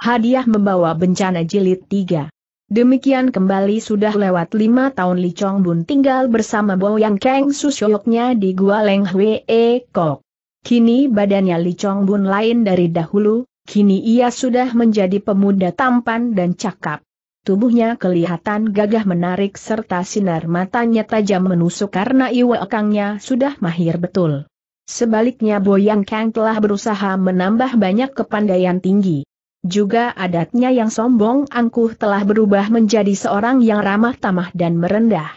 Hadiah membawa bencana jilid 3. Demikian kembali sudah lewat lima tahun Li Chong Bun tinggal bersama Boyang Kang susyoknya di Gua Leng Hwee Kok. Kini badannya Li Chong Bun lain dari dahulu, kini ia sudah menjadi pemuda tampan dan cakap. Tubuhnya kelihatan gagah menarik serta sinar matanya tajam menusuk karena iwa akangnya sudah mahir betul. Sebaliknya Boyang Kang telah berusaha menambah banyak kepandaian tinggi. Juga adatnya yang sombong angkuh telah berubah menjadi seorang yang ramah tamah dan merendah.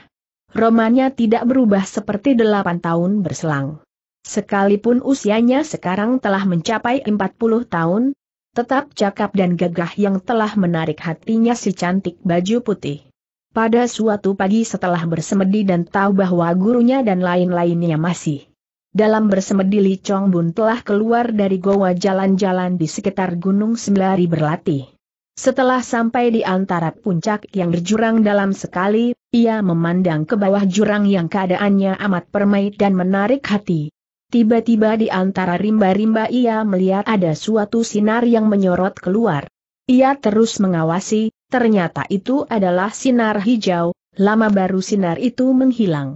Romanya tidak berubah seperti delapan tahun berselang. Sekalipun usianya sekarang telah mencapai empat puluh tahun, tetap cakap dan gagah yang telah menarik hatinya si cantik baju putih. Pada suatu pagi setelah bersemedi dan tahu bahwa gurunya dan lain-lainnya masih dalam bersemedi Li Chong Bun telah keluar dari goa jalan-jalan di sekitar Gunung Sembilari berlatih. Setelah sampai di antara puncak yang berjurang dalam sekali, ia memandang ke bawah jurang yang keadaannya amat permai dan menarik hati. Tiba-tiba di antara rimba-rimba ia melihat ada suatu sinar yang menyorot keluar. Ia terus mengawasi, ternyata itu adalah sinar hijau, lama baru sinar itu menghilang.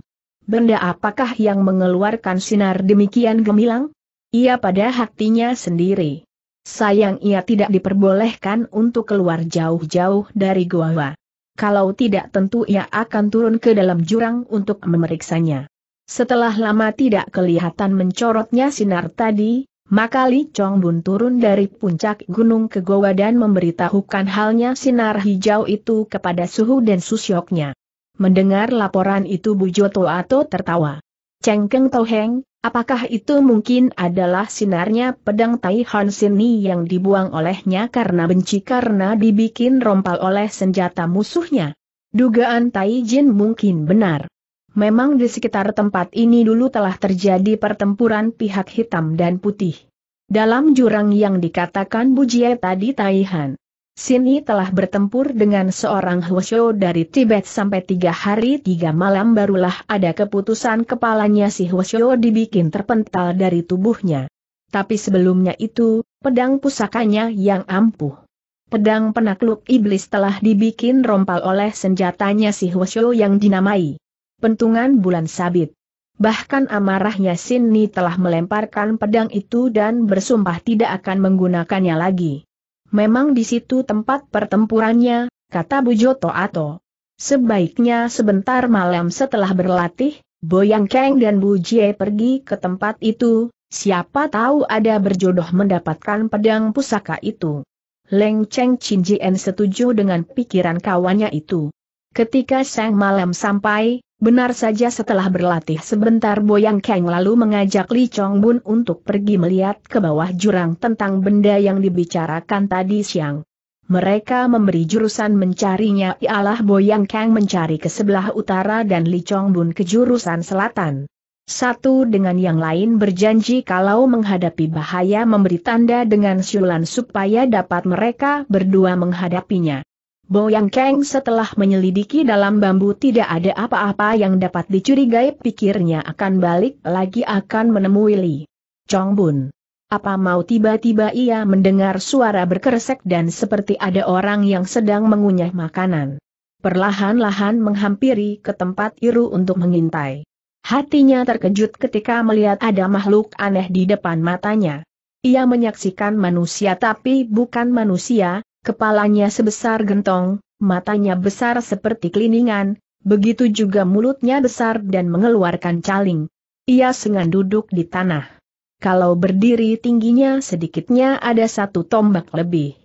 Benda apakah yang mengeluarkan sinar demikian gemilang? Ia pada hatinya sendiri. Sayang ia tidak diperbolehkan untuk keluar jauh-jauh dari gua. Kalau tidak tentu ia akan turun ke dalam jurang untuk memeriksanya. Setelah lama tidak kelihatan mencorotnya sinar tadi, maka Li Chong Bun turun dari puncak gunung ke gua dan memberitahukan halnya sinar hijau itu kepada Suhu dan Susyoknya. Mendengar laporan itu Bujo Toato tertawa. Cengkeng Toheng, apakah itu mungkin adalah sinarnya pedang Tai Han Sini yang dibuang olehnya karena benci karena dibikin rompal oleh senjata musuhnya? Dugaan Tai Jin mungkin benar. Memang di sekitar tempat ini dulu telah terjadi pertempuran pihak hitam dan putih. Dalam jurang yang dikatakan Bu Bujie tadi Taihan, Sini telah bertempur dengan seorang Hwasyo dari Tibet sampai tiga hari tiga malam barulah ada keputusan kepalanya si Hwasyo dibikin terpental dari tubuhnya. Tapi sebelumnya itu, pedang pusakanya yang ampuh. Pedang penakluk iblis telah dibikin rompal oleh senjatanya si Hwasyo yang dinamai Pentungan Bulan Sabit. Bahkan amarahnya Sini telah melemparkan pedang itu dan bersumpah tidak akan menggunakannya lagi. Memang di situ tempat pertempurannya, kata Bu Joto. Ato. Sebaiknya sebentar malam setelah berlatih, Boyang Kang dan Bu Jie pergi ke tempat itu, siapa tahu ada berjodoh mendapatkan pedang pusaka itu. Leng Cheng Chin Jien setuju dengan pikiran kawannya itu. Ketika sang malam sampai, Benar saja setelah berlatih sebentar Boyang Kang lalu mengajak Li Chong Bun untuk pergi melihat ke bawah jurang tentang benda yang dibicarakan tadi siang. Mereka memberi jurusan mencarinya ialah Boyang Kang mencari ke sebelah utara dan Li Chong Bun ke jurusan selatan. Satu dengan yang lain berjanji kalau menghadapi bahaya memberi tanda dengan siulan supaya dapat mereka berdua menghadapinya. Boyang Keng setelah menyelidiki dalam bambu tidak ada apa-apa yang dapat dicurigai pikirnya akan balik lagi akan menemui Li Chong Bun. Apa mau tiba-tiba ia mendengar suara berkeresek dan seperti ada orang yang sedang mengunyah makanan. Perlahan-lahan menghampiri ke tempat Iru untuk mengintai. Hatinya terkejut ketika melihat ada makhluk aneh di depan matanya. Ia menyaksikan manusia tapi bukan manusia, Kepalanya sebesar gentong, matanya besar seperti kliningan, begitu juga mulutnya besar dan mengeluarkan caling. Ia sengan duduk di tanah. Kalau berdiri tingginya sedikitnya ada satu tombak lebih.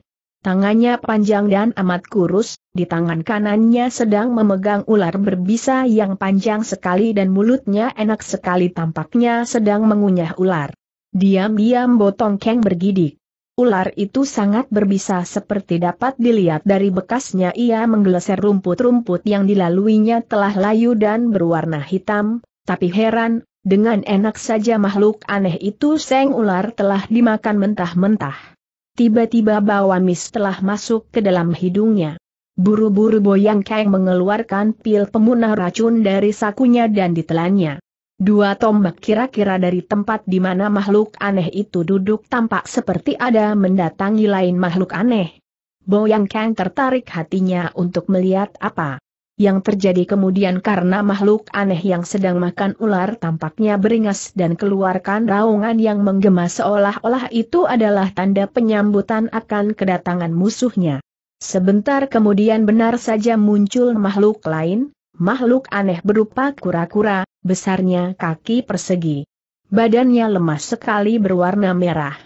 Tangannya panjang dan amat kurus, di tangan kanannya sedang memegang ular berbisa yang panjang sekali dan mulutnya enak sekali tampaknya sedang mengunyah ular. Diam-diam Botong Keng bergidik. Ular itu sangat berbisa seperti dapat dilihat dari bekasnya ia menggeleser rumput-rumput yang dilaluinya telah layu dan berwarna hitam, tapi heran, dengan enak saja makhluk aneh itu seng ular telah dimakan mentah-mentah. Tiba-tiba bawa bawamis telah masuk ke dalam hidungnya. Buru-buru Boyang Kang mengeluarkan pil pemunah racun dari sakunya dan ditelannya. Dua tombak kira-kira dari tempat di mana makhluk aneh itu duduk tampak seperti ada mendatangi lain makhluk aneh. Boyang Kang tertarik hatinya untuk melihat apa yang terjadi kemudian karena makhluk aneh yang sedang makan ular tampaknya beringas dan keluarkan raungan yang menggema seolah-olah itu adalah tanda penyambutan akan kedatangan musuhnya. Sebentar kemudian benar saja muncul makhluk lain, makhluk aneh berupa kura-kura, besarnya kaki persegi. Badannya lemah sekali berwarna merah.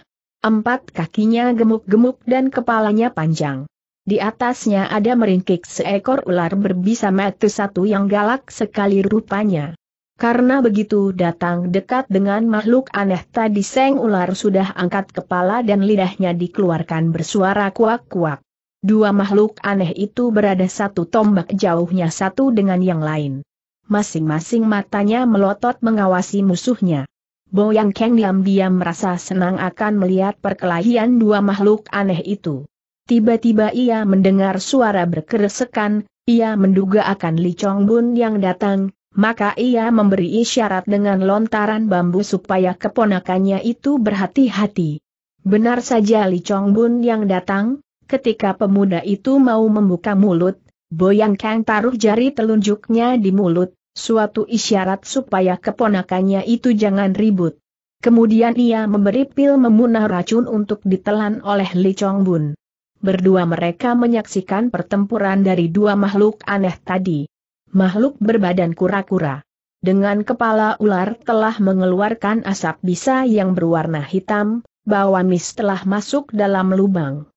Empat kakinya gemuk-gemuk dan kepalanya panjang. Di atasnya ada meringkik seekor ular berbisa mati satu yang galak sekali rupanya. Karena begitu datang dekat dengan makhluk aneh tadi seng ular sudah angkat kepala dan lidahnya dikeluarkan bersuara kuak-kuak. Dua makhluk aneh itu berada satu tombak jauhnya satu dengan yang lain. Masing-masing matanya melotot mengawasi musuhnya. Boyang Kang diam-diam merasa senang akan melihat perkelahian dua makhluk aneh itu. Tiba-tiba ia mendengar suara berkeresekan, ia menduga akan Li Chong Bun yang datang, maka ia memberi isyarat dengan lontaran bambu supaya keponakannya itu berhati-hati. Benar saja Li Chong Bun yang datang, Ketika pemuda itu mau membuka mulut, Boyang Kang taruh jari telunjuknya di mulut, suatu isyarat supaya keponakannya itu jangan ribut. Kemudian ia memberi pil memunah racun untuk ditelan oleh Li Chong Bun. Berdua mereka menyaksikan pertempuran dari dua makhluk aneh tadi. Makhluk berbadan kura-kura. Dengan kepala ular telah mengeluarkan asap bisa yang berwarna hitam, bawamis mis telah masuk dalam lubang.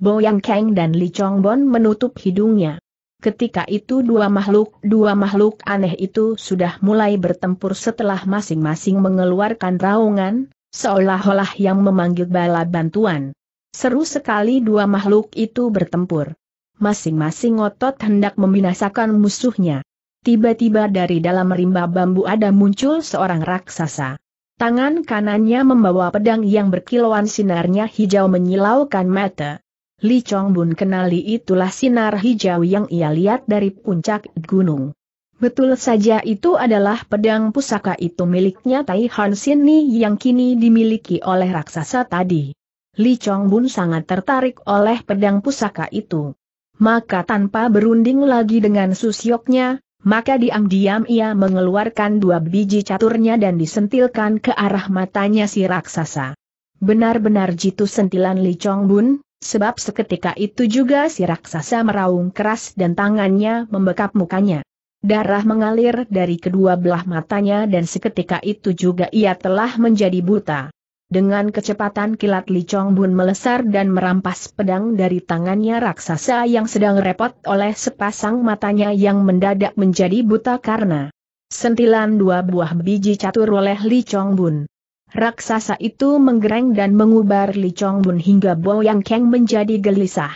Bo Yang Kang dan Li Chong Bon menutup hidungnya. Ketika itu dua makhluk, dua makhluk aneh itu sudah mulai bertempur setelah masing-masing mengeluarkan raungan, seolah-olah yang memanggil bala bantuan. Seru sekali dua makhluk itu bertempur. Masing-masing otot hendak membinasakan musuhnya. Tiba-tiba dari dalam rimba bambu ada muncul seorang raksasa. Tangan kanannya membawa pedang yang berkilauan sinarnya hijau menyilaukan mata. Li Chong Bun kenali itulah sinar hijau yang ia lihat dari puncak gunung. Betul saja itu adalah pedang pusaka itu miliknya Tai Han Ni yang kini dimiliki oleh raksasa tadi. Li Chong Bun sangat tertarik oleh pedang pusaka itu. Maka tanpa berunding lagi dengan susyoknya, maka diam-diam ia mengeluarkan dua biji caturnya dan disentilkan ke arah matanya si raksasa. Benar-benar jitu sentilan Li Chong Bun, Sebab seketika itu juga si raksasa meraung keras dan tangannya membekap mukanya. Darah mengalir dari kedua belah matanya dan seketika itu juga ia telah menjadi buta. Dengan kecepatan kilat Li Chong Bun melesar dan merampas pedang dari tangannya raksasa yang sedang repot oleh sepasang matanya yang mendadak menjadi buta karena sentilan dua buah biji catur oleh Li Chong Bun. Raksasa itu menggereng dan mengubar Li Chong Bun hingga Bo Yang Kang menjadi gelisah.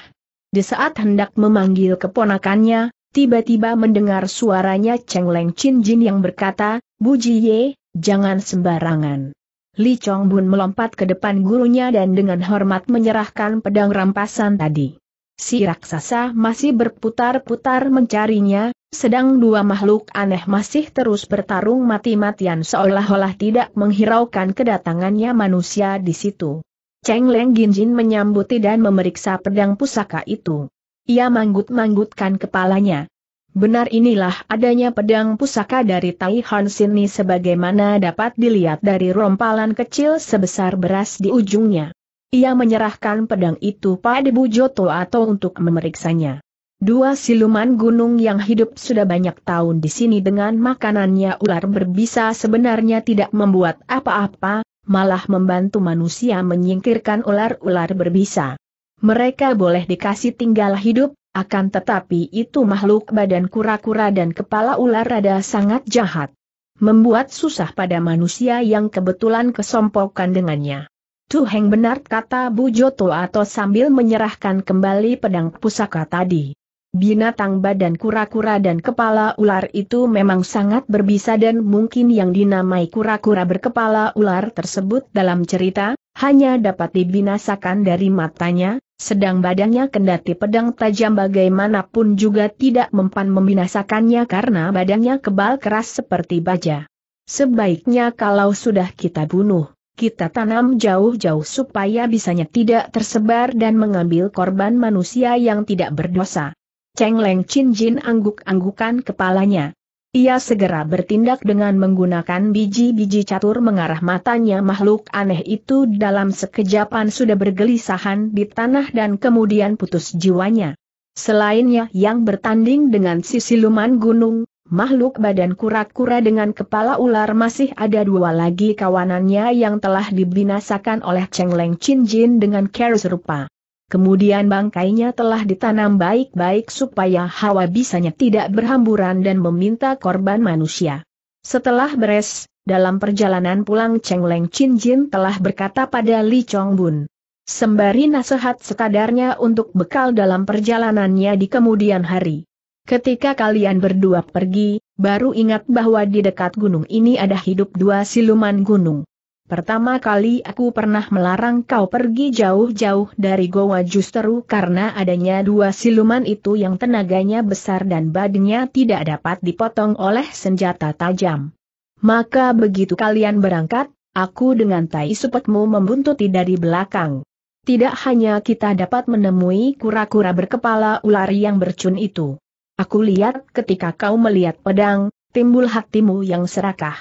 Di saat hendak memanggil keponakannya, tiba-tiba mendengar suaranya Cheng Leng Chin Jin yang berkata, Bu Jiye, jangan sembarangan. Li Chong Bun melompat ke depan gurunya dan dengan hormat menyerahkan pedang rampasan tadi. Si raksasa masih berputar-putar mencarinya, sedang dua makhluk aneh masih terus bertarung mati-matian seolah-olah tidak menghiraukan kedatangannya manusia di situ. Cheng Leng Ginjin menyambuti dan memeriksa pedang pusaka itu. Ia manggut-manggutkan kepalanya. Benar inilah adanya pedang pusaka dari Tai Han Sini sebagaimana dapat dilihat dari rompalan kecil sebesar beras di ujungnya. Ia menyerahkan pedang itu pada Bu Bujoto atau untuk memeriksanya. Dua siluman gunung yang hidup sudah banyak tahun di sini dengan makanannya ular berbisa sebenarnya tidak membuat apa-apa, malah membantu manusia menyingkirkan ular-ular berbisa. Mereka boleh dikasih tinggal hidup, akan tetapi itu makhluk badan kura-kura dan kepala ular rada sangat jahat. Membuat susah pada manusia yang kebetulan kesompokan dengannya. Tuheng benar kata Bu Joto atau sambil menyerahkan kembali pedang pusaka tadi. Binatang badan kura-kura dan kepala ular itu memang sangat berbisa dan mungkin yang dinamai kura-kura berkepala ular tersebut dalam cerita, hanya dapat dibinasakan dari matanya, sedang badannya kendati pedang tajam bagaimanapun juga tidak mempan membinasakannya karena badannya kebal keras seperti baja. Sebaiknya kalau sudah kita bunuh, kita tanam jauh-jauh supaya bisanya tidak tersebar dan mengambil korban manusia yang tidak berdosa. Cheng Leng Chin Jin angguk-anggukan kepalanya. Ia segera bertindak dengan menggunakan biji-biji catur mengarah matanya makhluk aneh itu dalam sekejapan sudah bergelisahan di tanah dan kemudian putus jiwanya. Selainnya yang bertanding dengan si siluman gunung, makhluk badan kura-kura dengan kepala ular masih ada dua lagi kawanannya yang telah dibinasakan oleh Cheng Leng Chin Jin dengan cara serupa. Kemudian bangkainya telah ditanam baik-baik supaya hawa bisanya tidak berhamburan dan meminta korban manusia. Setelah beres, dalam perjalanan pulang Cheng Leng Chin Jin telah berkata pada Li Chong Bun. Sembari nasihat sekadarnya untuk bekal dalam perjalanannya di kemudian hari. Ketika kalian berdua pergi, baru ingat bahwa di dekat gunung ini ada hidup dua siluman gunung. Pertama kali aku pernah melarang kau pergi jauh-jauh dari goa justeru karena adanya dua siluman itu yang tenaganya besar dan badannya tidak dapat dipotong oleh senjata tajam. Maka begitu kalian berangkat, aku dengan tai supetmu membuntuti dari belakang. Tidak hanya kita dapat menemui kura-kura berkepala ular yang bercun itu. Aku lihat ketika kau melihat pedang, timbul hatimu yang serakah.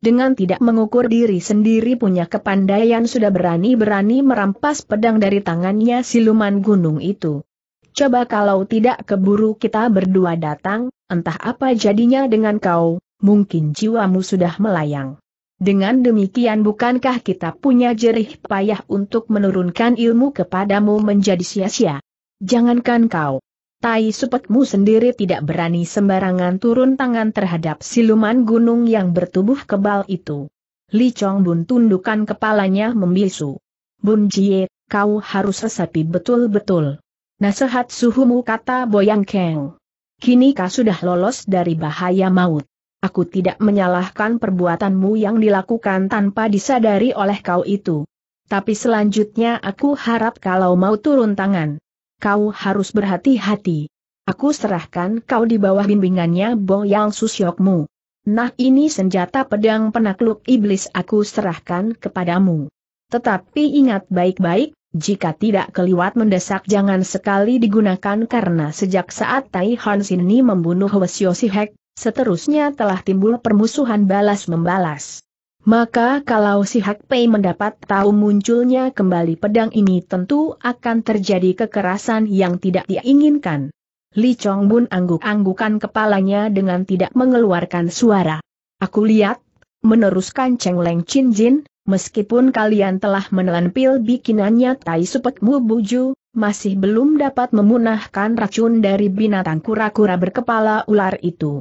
Dengan tidak mengukur diri sendiri punya kepandaian sudah berani-berani merampas pedang dari tangannya siluman gunung itu. Coba kalau tidak keburu kita berdua datang, entah apa jadinya dengan kau, mungkin jiwamu sudah melayang. Dengan demikian bukankah kita punya jerih payah untuk menurunkan ilmu kepadamu menjadi sia-sia? Jangankan kau Tai supetmu sendiri tidak berani sembarangan turun tangan terhadap siluman gunung yang bertubuh kebal itu. Li Chong Bun tundukkan kepalanya membisu. Bun Jie, kau harus resapi betul-betul. Nasihat suhumu kata Boyang Keng. Kini kau sudah lolos dari bahaya maut. Aku tidak menyalahkan perbuatanmu yang dilakukan tanpa disadari oleh kau itu. Tapi selanjutnya aku harap kalau mau turun tangan, kau harus berhati-hati. Aku serahkan kau di bawah bimbingannya Bo Yang Susyokmu. Nah ini senjata pedang penakluk iblis aku serahkan kepadamu. Tetapi ingat baik-baik, jika tidak keliwat mendesak jangan sekali digunakan karena sejak saat Tai Han Sin ini membunuh Wesio Sihek, seterusnya telah timbul permusuhan balas-membalas. Maka kalau si Hak Pei mendapat tahu munculnya kembali pedang ini tentu akan terjadi kekerasan yang tidak diinginkan. Li Chong Bun angguk-anggukan kepalanya dengan tidak mengeluarkan suara. Aku lihat, meneruskan Cheng Leng Chin Jin, meskipun kalian telah menelan pil bikinannya Tai Supek Mu Buju, masih belum dapat memunahkan racun dari binatang kura-kura berkepala ular itu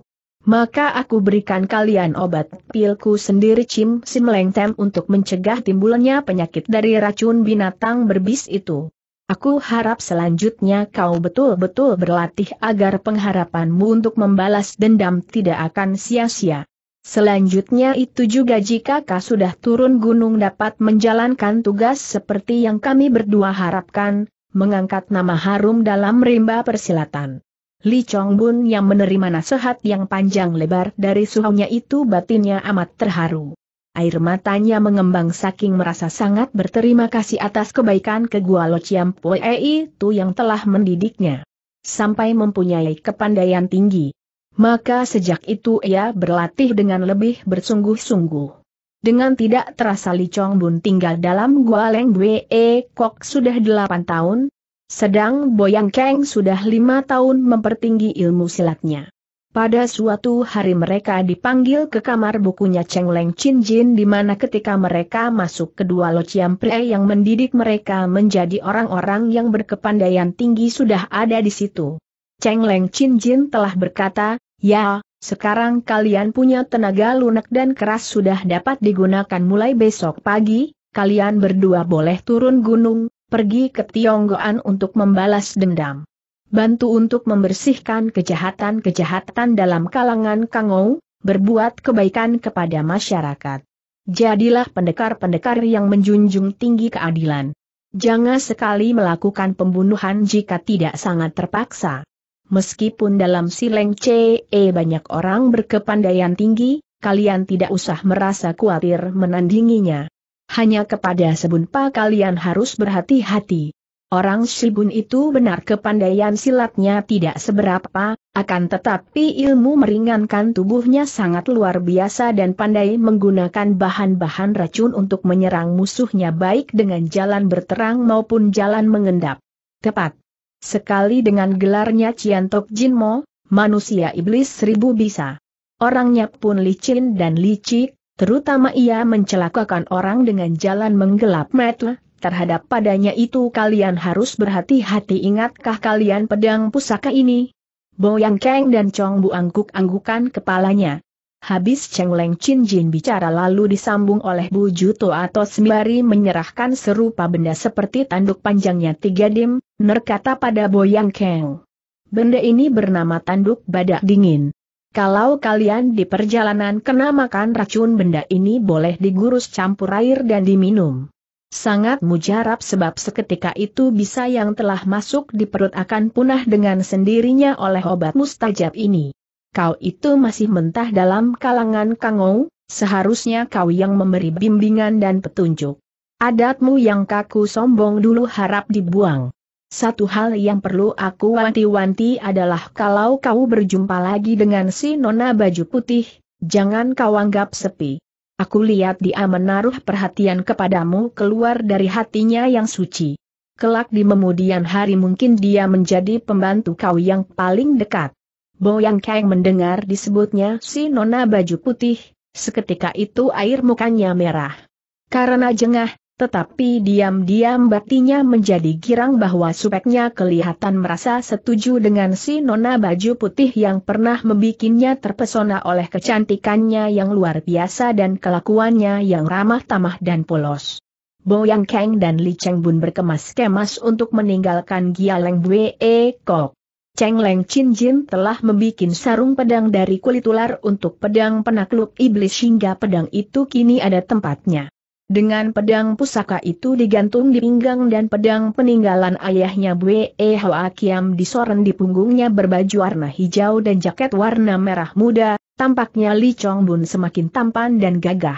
maka aku berikan kalian obat pilku sendiri Cim Simleng Tem untuk mencegah timbulnya penyakit dari racun binatang berbis itu. Aku harap selanjutnya kau betul-betul berlatih agar pengharapanmu untuk membalas dendam tidak akan sia-sia. Selanjutnya itu juga jika kau sudah turun gunung dapat menjalankan tugas seperti yang kami berdua harapkan, mengangkat nama harum dalam rimba persilatan. Li Chong Bun yang menerima nasihat yang panjang lebar dari suhunya itu batinnya amat terharu. Air matanya mengembang saking merasa sangat berterima kasih atas kebaikan ke Gua Lo Chiam Pue itu yang telah mendidiknya. Sampai mempunyai kepandaian tinggi. Maka sejak itu ia berlatih dengan lebih bersungguh-sungguh. Dengan tidak terasa Li Chong Bun tinggal dalam Gua Leng Bue Kok sudah 8 tahun, sedang Boyang Keng sudah lima tahun mempertinggi ilmu silatnya. Pada suatu hari mereka dipanggil ke kamar bukunya Cheng Leng Chin Jin di mana ketika mereka masuk kedua Lo Chiam Pre yang mendidik mereka menjadi orang-orang yang berkepandaian tinggi sudah ada di situ. Cheng Leng Chin Jin telah berkata, Ya, sekarang kalian punya tenaga lunak dan keras sudah dapat digunakan mulai besok pagi, kalian berdua boleh turun gunung, pergi ke Tionggoan untuk membalas dendam. Bantu untuk membersihkan kejahatan-kejahatan dalam kalangan Kangou, berbuat kebaikan kepada masyarakat. Jadilah pendekar-pendekar yang menjunjung tinggi keadilan. Jangan sekali melakukan pembunuhan jika tidak sangat terpaksa. Meskipun dalam sileng CE banyak orang berkepandaian tinggi, kalian tidak usah merasa khawatir menandinginya hanya kepada sebunpa kalian harus berhati-hati. Orang Sibun itu benar kepandaian silatnya tidak seberapa, akan tetapi ilmu meringankan tubuhnya sangat luar biasa dan pandai menggunakan bahan-bahan racun untuk menyerang musuhnya baik dengan jalan berterang maupun jalan mengendap. Tepat. Sekali dengan gelarnya Ciantok Jinmo, manusia iblis seribu bisa. Orangnya pun licin dan licik, Terutama ia mencelakakan orang dengan jalan menggelap metel, terhadap padanya itu kalian harus berhati-hati ingatkah kalian pedang pusaka ini? Boyang Kang dan Chong Bu angguk-anggukan kepalanya. Habis Cheng Leng Chin Jin bicara lalu disambung oleh Bu Juto atau Sembari menyerahkan serupa benda seperti tanduk panjangnya tiga dim, nerkata pada Boyang Kang. Benda ini bernama tanduk badak dingin. Kalau kalian di perjalanan kena makan racun benda ini boleh digurus campur air dan diminum. Sangat mujarab sebab seketika itu bisa yang telah masuk di perut akan punah dengan sendirinya oleh obat mustajab ini. Kau itu masih mentah dalam kalangan kangou, seharusnya kau yang memberi bimbingan dan petunjuk. Adatmu yang kaku sombong dulu harap dibuang. Satu hal yang perlu aku wanti-wanti adalah kalau kau berjumpa lagi dengan si nona baju putih, jangan kau anggap sepi. Aku lihat dia menaruh perhatian kepadamu keluar dari hatinya yang suci. Kelak di kemudian hari mungkin dia menjadi pembantu kau yang paling dekat. Boyang Kang mendengar disebutnya si nona baju putih, seketika itu air mukanya merah. Karena jengah, tetapi diam-diam batinya menjadi girang bahwa supeknya kelihatan merasa setuju dengan si nona baju putih yang pernah membikinnya terpesona oleh kecantikannya yang luar biasa dan kelakuannya yang ramah tamah dan polos. Bo Boyang Kang dan Li Cheng Bun berkemas-kemas untuk meninggalkan Gialeng Bwe e Kok. Cheng Leng Chin Jin telah membuat sarung pedang dari kulit ular untuk pedang penakluk iblis hingga pedang itu kini ada tempatnya. Dengan pedang pusaka itu digantung di pinggang dan pedang peninggalan ayahnya Bwe Hoa Kiam disoren di punggungnya berbaju warna hijau dan jaket warna merah muda, tampaknya Li Chong Bun semakin tampan dan gagah.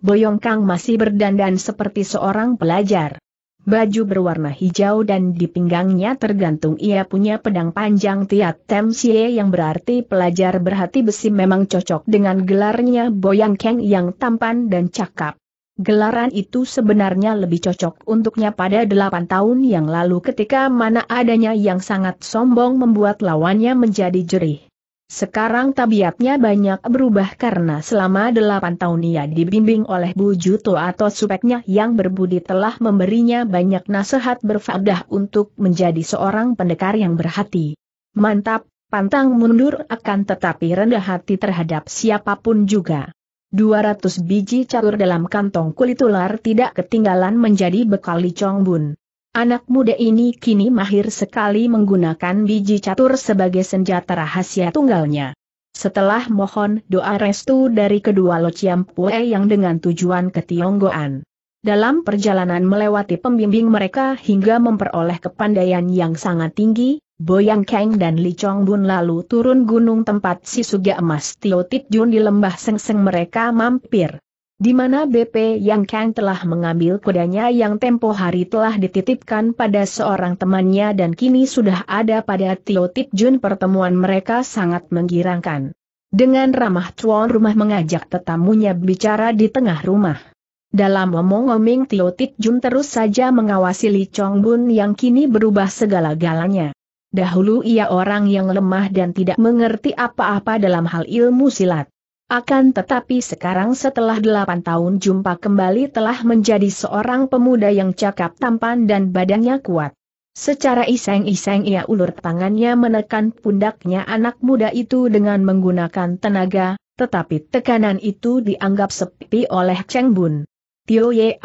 Boyong Kang masih berdandan seperti seorang pelajar. Baju berwarna hijau dan di pinggangnya tergantung ia punya pedang panjang Tiat Tem Sie yang berarti pelajar berhati besi memang cocok dengan gelarnya Boyang Kang yang tampan dan cakap. Gelaran itu sebenarnya lebih cocok untuknya pada delapan tahun yang lalu ketika mana adanya yang sangat sombong membuat lawannya menjadi jerih. Sekarang tabiatnya banyak berubah karena selama delapan tahun ia dibimbing oleh Bu Juto atau supeknya yang berbudi telah memberinya banyak nasihat berfaedah untuk menjadi seorang pendekar yang berhati. Mantap, pantang mundur akan tetapi rendah hati terhadap siapapun juga. 200 biji catur dalam kantong kulit ular tidak ketinggalan menjadi bekal Li Chong Bun. Anak muda ini kini mahir sekali menggunakan biji catur sebagai senjata rahasia tunggalnya. Setelah mohon doa restu dari kedua Lo Chiam Pue yang dengan tujuan ke Tionggoan. Dalam perjalanan melewati pembimbing mereka hingga memperoleh kepandaian yang sangat tinggi, Boyang Kang dan Li Chong Bun lalu turun gunung tempat si Suga Emas Tio Tit Jun di lembah sengseng mereka mampir. Di mana BP Yang Kang telah mengambil kudanya yang tempo hari telah dititipkan pada seorang temannya dan kini sudah ada pada Tio Tit Jun pertemuan mereka sangat menggirangkan. Dengan ramah tuan rumah mengajak tetamunya bicara di tengah rumah. Dalam omong-omong Tio Tit Jun terus saja mengawasi Li Chong Bun yang kini berubah segala-galanya. Dahulu ia orang yang lemah dan tidak mengerti apa-apa dalam hal ilmu silat. Akan tetapi sekarang setelah delapan tahun jumpa kembali telah menjadi seorang pemuda yang cakap tampan dan badannya kuat. Secara iseng-iseng ia ulur tangannya menekan pundaknya anak muda itu dengan menggunakan tenaga, tetapi tekanan itu dianggap sepi oleh Cheng Bun. Tio Ye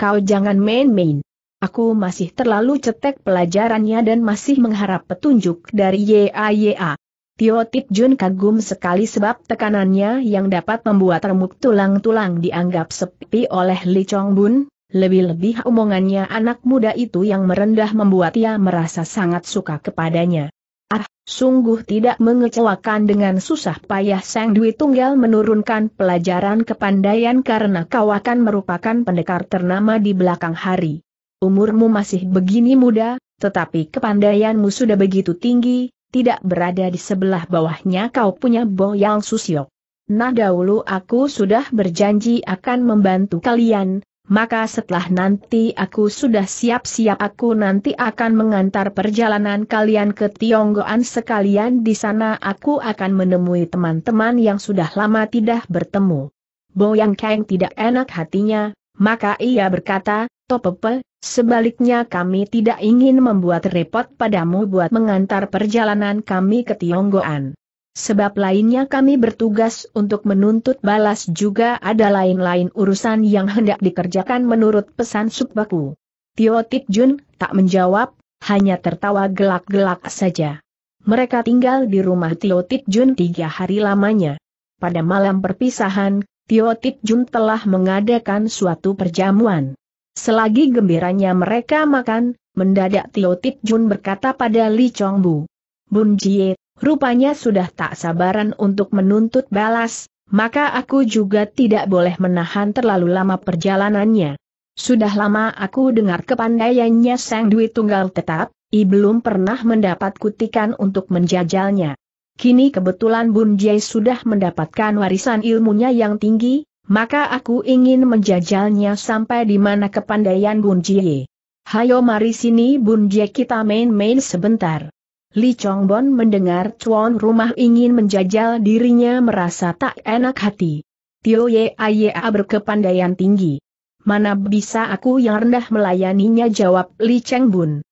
Kau jangan main-main. Aku masih terlalu cetek pelajarannya dan masih mengharap petunjuk dari YAYA. Tio Tit Jun kagum sekali sebab tekanannya yang dapat membuat remuk tulang-tulang dianggap sepi oleh Li Chong Bun, lebih-lebih omongannya anak muda itu yang merendah membuat ia merasa sangat suka kepadanya. Ah, sungguh tidak mengecewakan dengan susah payah Sang Dwi Tunggal menurunkan pelajaran kepandaian karena kawakan merupakan pendekar ternama di belakang hari. Umurmu masih begini muda, tetapi kepandaianmu sudah begitu tinggi, tidak berada di sebelah bawahnya kau punya Boyang Susyok. Nah dahulu aku sudah berjanji akan membantu kalian, maka setelah nanti aku sudah siap-siap aku nanti akan mengantar perjalanan kalian ke Tionggoan sekalian di sana aku akan menemui teman-teman yang sudah lama tidak bertemu. Boyang Kang tidak enak hatinya, maka ia berkata, Topepe, sebaliknya kami tidak ingin membuat repot padamu buat mengantar perjalanan kami ke Tionggoan. Sebab lainnya kami bertugas untuk menuntut balas juga ada lain-lain urusan yang hendak dikerjakan menurut pesan Subbaku. Tio Tip Jun tak menjawab, hanya tertawa gelak-gelak saja. Mereka tinggal di rumah Tio Tip Jun tiga hari lamanya. Pada malam perpisahan, Tio Tip Jun telah mengadakan suatu perjamuan. Selagi gembiranya mereka makan, mendadak Tio Tik Jun berkata pada Li Chong Bu. Bun Jie, rupanya sudah tak sabaran untuk menuntut balas, maka aku juga tidak boleh menahan terlalu lama perjalanannya. Sudah lama aku dengar kepandaiannya Sang Dwi Tunggal tetap, I belum pernah mendapat kutikan untuk menjajalnya. Kini kebetulan Bun Jie sudah mendapatkan warisan ilmunya yang tinggi, maka aku ingin menjajalnya sampai di mana kepandaian Bun Jie. Hayo mari sini Bun Jie kita main-main sebentar. Li Chongbon mendengar tuan rumah ingin menjajal dirinya merasa tak enak hati. Tio Ye Aye berkepandaian tinggi. Mana bisa aku yang rendah melayaninya jawab Li Cheng Bun.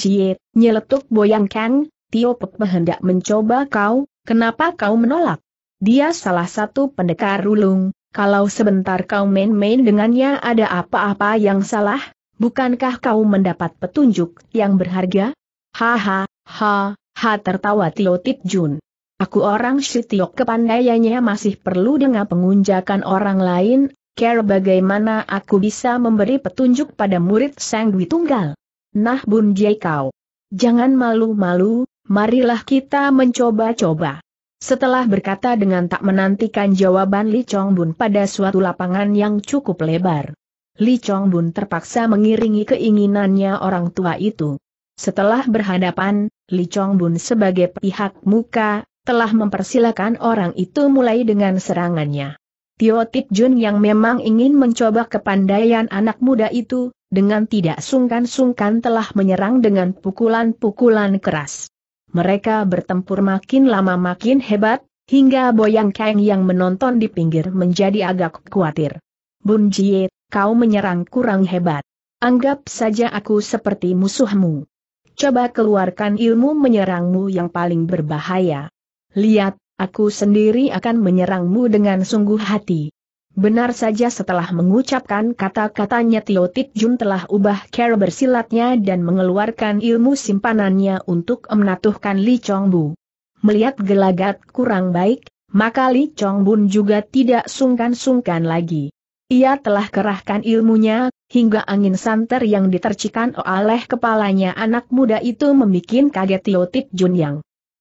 Jie, nyeletuk Boyang Kang, Tio Pek hendak mencoba kau, kenapa kau menolak? Dia salah satu pendekar rulung kalau sebentar kau main-main dengannya ada apa-apa yang salah, bukankah kau mendapat petunjuk yang berharga? Haha, ha, ha tertawa Tio Tit Jun. Aku orang Tio kepandaiannya masih perlu dengan pengunjakan orang lain, care bagaimana aku bisa memberi petunjuk pada murid Sang Dwi Tunggal. Nah Bun Jai kau. Jangan malu-malu, marilah kita mencoba-coba. Setelah berkata dengan tak menantikan jawaban Li Chong Bun pada suatu lapangan yang cukup lebar. Li Chong Bun terpaksa mengiringi keinginannya orang tua itu. Setelah berhadapan, Li Chong Bun sebagai pihak muka, telah mempersilakan orang itu mulai dengan serangannya. Tio Tip Jun yang memang ingin mencoba kepandaian anak muda itu, dengan tidak sungkan-sungkan telah menyerang dengan pukulan-pukulan keras. Mereka bertempur makin lama makin hebat, hingga Boyang Kang yang menonton di pinggir menjadi agak khawatir. Bun Jie, kau menyerang kurang hebat. Anggap saja aku seperti musuhmu. Coba keluarkan ilmu menyerangmu yang paling berbahaya. Lihat, aku sendiri akan menyerangmu dengan sungguh hati. Benar saja setelah mengucapkan kata-katanya Tio Tik Jun telah ubah cara bersilatnya dan mengeluarkan ilmu simpanannya untuk menatuhkan Li Chong Bu. Melihat gelagat kurang baik, maka Li Chong Bun juga tidak sungkan-sungkan lagi. Ia telah kerahkan ilmunya, hingga angin santer yang ditercikan oleh kepalanya anak muda itu membuat kaget Tio Tik Jun yang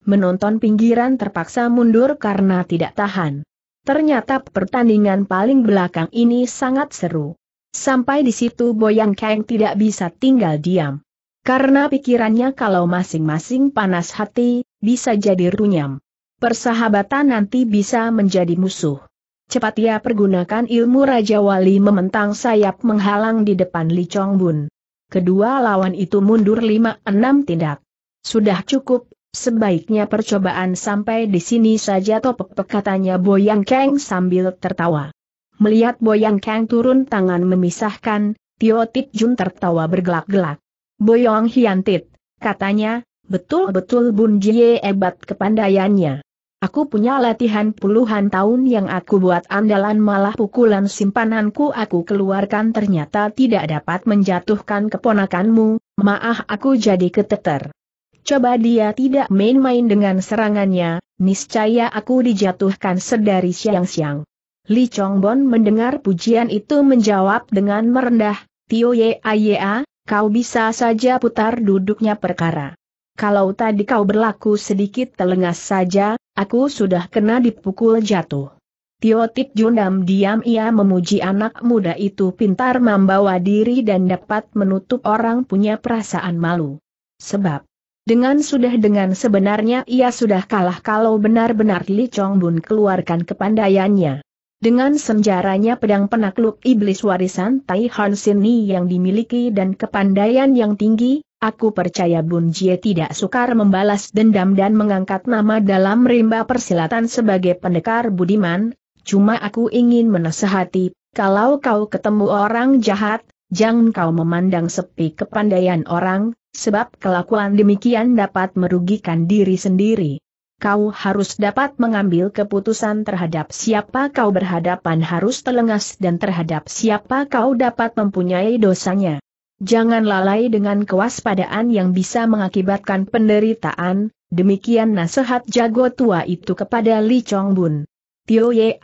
menonton pinggiran terpaksa mundur karena tidak tahan. Ternyata pertandingan paling belakang ini sangat seru. Sampai di situ Boyang Kang tidak bisa tinggal diam. Karena pikirannya kalau masing-masing panas hati, bisa jadi runyam. Persahabatan nanti bisa menjadi musuh. Cepat ia pergunakan ilmu Raja Wali mementang sayap menghalang di depan Li Chong Bun. Kedua lawan itu mundur 5-6 tindak. Sudah cukup Sebaiknya percobaan sampai di sini saja topek katanya Boyang Kang sambil tertawa. Melihat Boyang Kang turun tangan memisahkan, Tio Tit Jun tertawa bergelak-gelak. Boyong Hian Tit, katanya, betul-betul Bun Jie hebat kepandaiannya. Aku punya latihan puluhan tahun yang aku buat andalan malah pukulan simpananku aku keluarkan ternyata tidak dapat menjatuhkan keponakanmu, maaf aku jadi keteter coba dia tidak main-main dengan serangannya, niscaya aku dijatuhkan sedari siang-siang. Li Chongbon mendengar pujian itu menjawab dengan merendah, Tio Ye Ayea, kau bisa saja putar duduknya perkara. Kalau tadi kau berlaku sedikit telengas saja, aku sudah kena dipukul jatuh. Tio Tip Jundam diam ia memuji anak muda itu pintar membawa diri dan dapat menutup orang punya perasaan malu. Sebab, dengan sudah dengan sebenarnya ia sudah kalah kalau benar-benar Li Chong Bun keluarkan kepandaiannya. Dengan senjaranya pedang penakluk iblis warisan Tai Han Ni yang dimiliki dan kepandaian yang tinggi, aku percaya Bun Jie tidak sukar membalas dendam dan mengangkat nama dalam rimba persilatan sebagai pendekar budiman, cuma aku ingin menasehati, kalau kau ketemu orang jahat, jangan kau memandang sepi kepandaian orang, Sebab kelakuan demikian dapat merugikan diri sendiri. Kau harus dapat mengambil keputusan terhadap siapa kau berhadapan harus telengas dan terhadap siapa kau dapat mempunyai dosanya. Jangan lalai dengan kewaspadaan yang bisa mengakibatkan penderitaan, demikian nasihat jago tua itu kepada Li Chong Bun. Tio Ye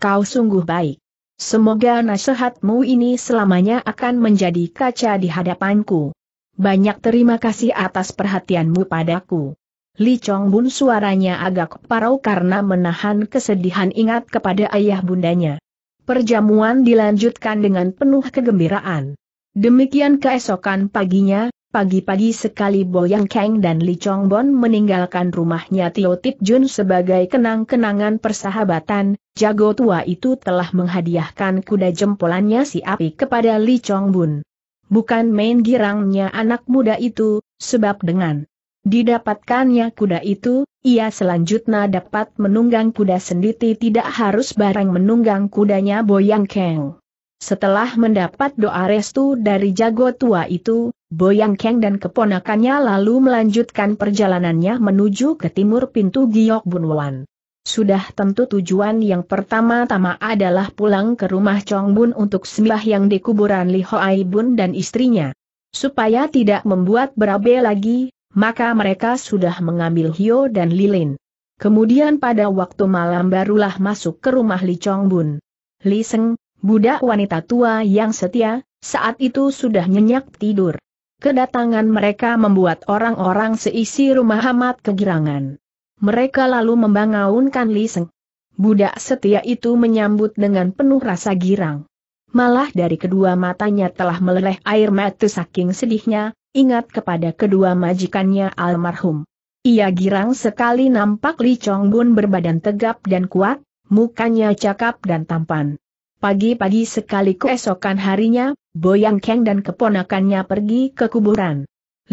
kau sungguh baik. Semoga nasihatmu ini selamanya akan menjadi kaca di hadapanku. Banyak terima kasih atas perhatianmu padaku. Li Chong Bun suaranya agak parau karena menahan kesedihan ingat kepada ayah bundanya. Perjamuan dilanjutkan dengan penuh kegembiraan. Demikian keesokan paginya, Pagi-pagi sekali Boyang Kang dan Li Chongbun meninggalkan rumahnya Tio Tip Jun sebagai kenang-kenangan persahabatan, jago tua itu telah menghadiahkan kuda jempolannya si api kepada Li Chongbun. Bukan main girangnya anak muda itu, sebab dengan didapatkannya kuda itu, ia selanjutnya dapat menunggang kuda sendiri tidak harus bareng menunggang kudanya Boyang Keng. Setelah mendapat doa restu dari jago tua itu, Boyang Keng dan keponakannya lalu melanjutkan perjalanannya menuju ke timur pintu Giok Bunwan. Sudah tentu tujuan yang pertama-tama adalah pulang ke rumah Chong Bun untuk sembah yang di kuburan Li Hoai Bun dan istrinya. Supaya tidak membuat berabe lagi, maka mereka sudah mengambil Hyo dan Lilin. Kemudian pada waktu malam barulah masuk ke rumah Li Chong Bun. Li Seng, budak wanita tua yang setia, saat itu sudah nyenyak tidur. Kedatangan mereka membuat orang-orang seisi rumah amat kegirangan. Mereka lalu membangaunkan Liseng. Budak setia itu menyambut dengan penuh rasa girang. Malah dari kedua matanya telah meleleh air mata saking sedihnya, ingat kepada kedua majikannya almarhum. Ia girang sekali nampak Li Chong Bun berbadan tegap dan kuat, mukanya cakap dan tampan. Pagi-pagi sekali keesokan harinya, Boyang Keng dan keponakannya pergi ke kuburan.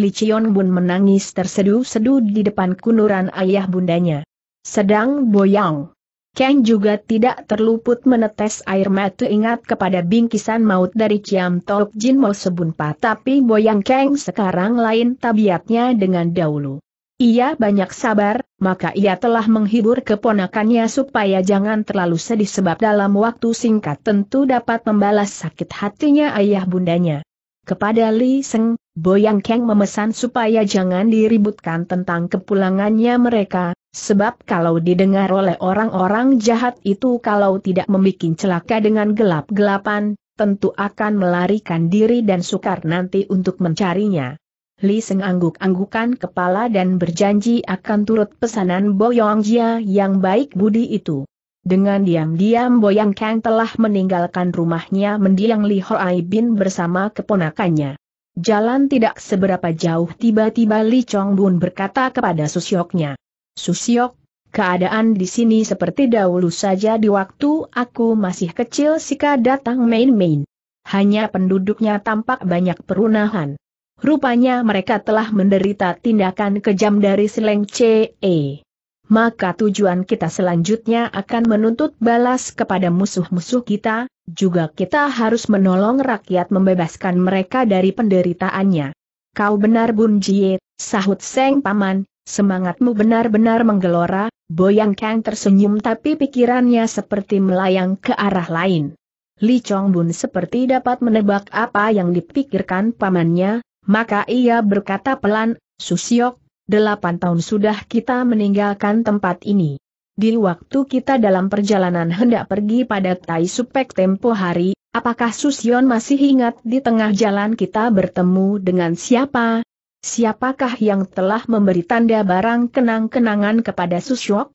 Li Chion Bun menangis tersedu-sedu di depan kunuran ayah bundanya. Sedang Boyang. Kang juga tidak terluput menetes air mata ingat kepada bingkisan maut dari Kiam Tok Jin Mo Sebunpa tapi Boyang Kang sekarang lain tabiatnya dengan dahulu. Ia banyak sabar, maka ia telah menghibur keponakannya supaya jangan terlalu sedih sebab dalam waktu singkat tentu dapat membalas sakit hatinya ayah bundanya. Kepada Li Seng, Boyang Keng memesan supaya jangan diributkan tentang kepulangannya mereka, sebab kalau didengar oleh orang-orang jahat itu kalau tidak membuat celaka dengan gelap-gelapan, tentu akan melarikan diri dan sukar nanti untuk mencarinya. Li Seng angguk-anggukan kepala dan berjanji akan turut pesanan Boyong Jia yang baik budi itu. Dengan diam-diam Boyang Kang telah meninggalkan rumahnya mendiang Li Hoai Bin bersama keponakannya. Jalan tidak seberapa jauh tiba-tiba Li Chong Bun berkata kepada Susyoknya. Susyok, keadaan di sini seperti dahulu saja di waktu aku masih kecil Sika datang main-main. Hanya penduduknya tampak banyak perunahan. Rupanya mereka telah menderita tindakan kejam dari Seleng CE maka tujuan kita selanjutnya akan menuntut balas kepada musuh-musuh kita, juga kita harus menolong rakyat membebaskan mereka dari penderitaannya. Kau benar Bun Jie, sahut Seng Paman, semangatmu benar-benar menggelora, Boyang Kang tersenyum tapi pikirannya seperti melayang ke arah lain. Li Chong Bun seperti dapat menebak apa yang dipikirkan pamannya, maka ia berkata pelan, Susiok, delapan tahun sudah kita meninggalkan tempat ini. Di waktu kita dalam perjalanan hendak pergi pada Tai Supek tempo hari, apakah Susion masih ingat di tengah jalan kita bertemu dengan siapa? Siapakah yang telah memberi tanda barang kenang-kenangan kepada Susyok?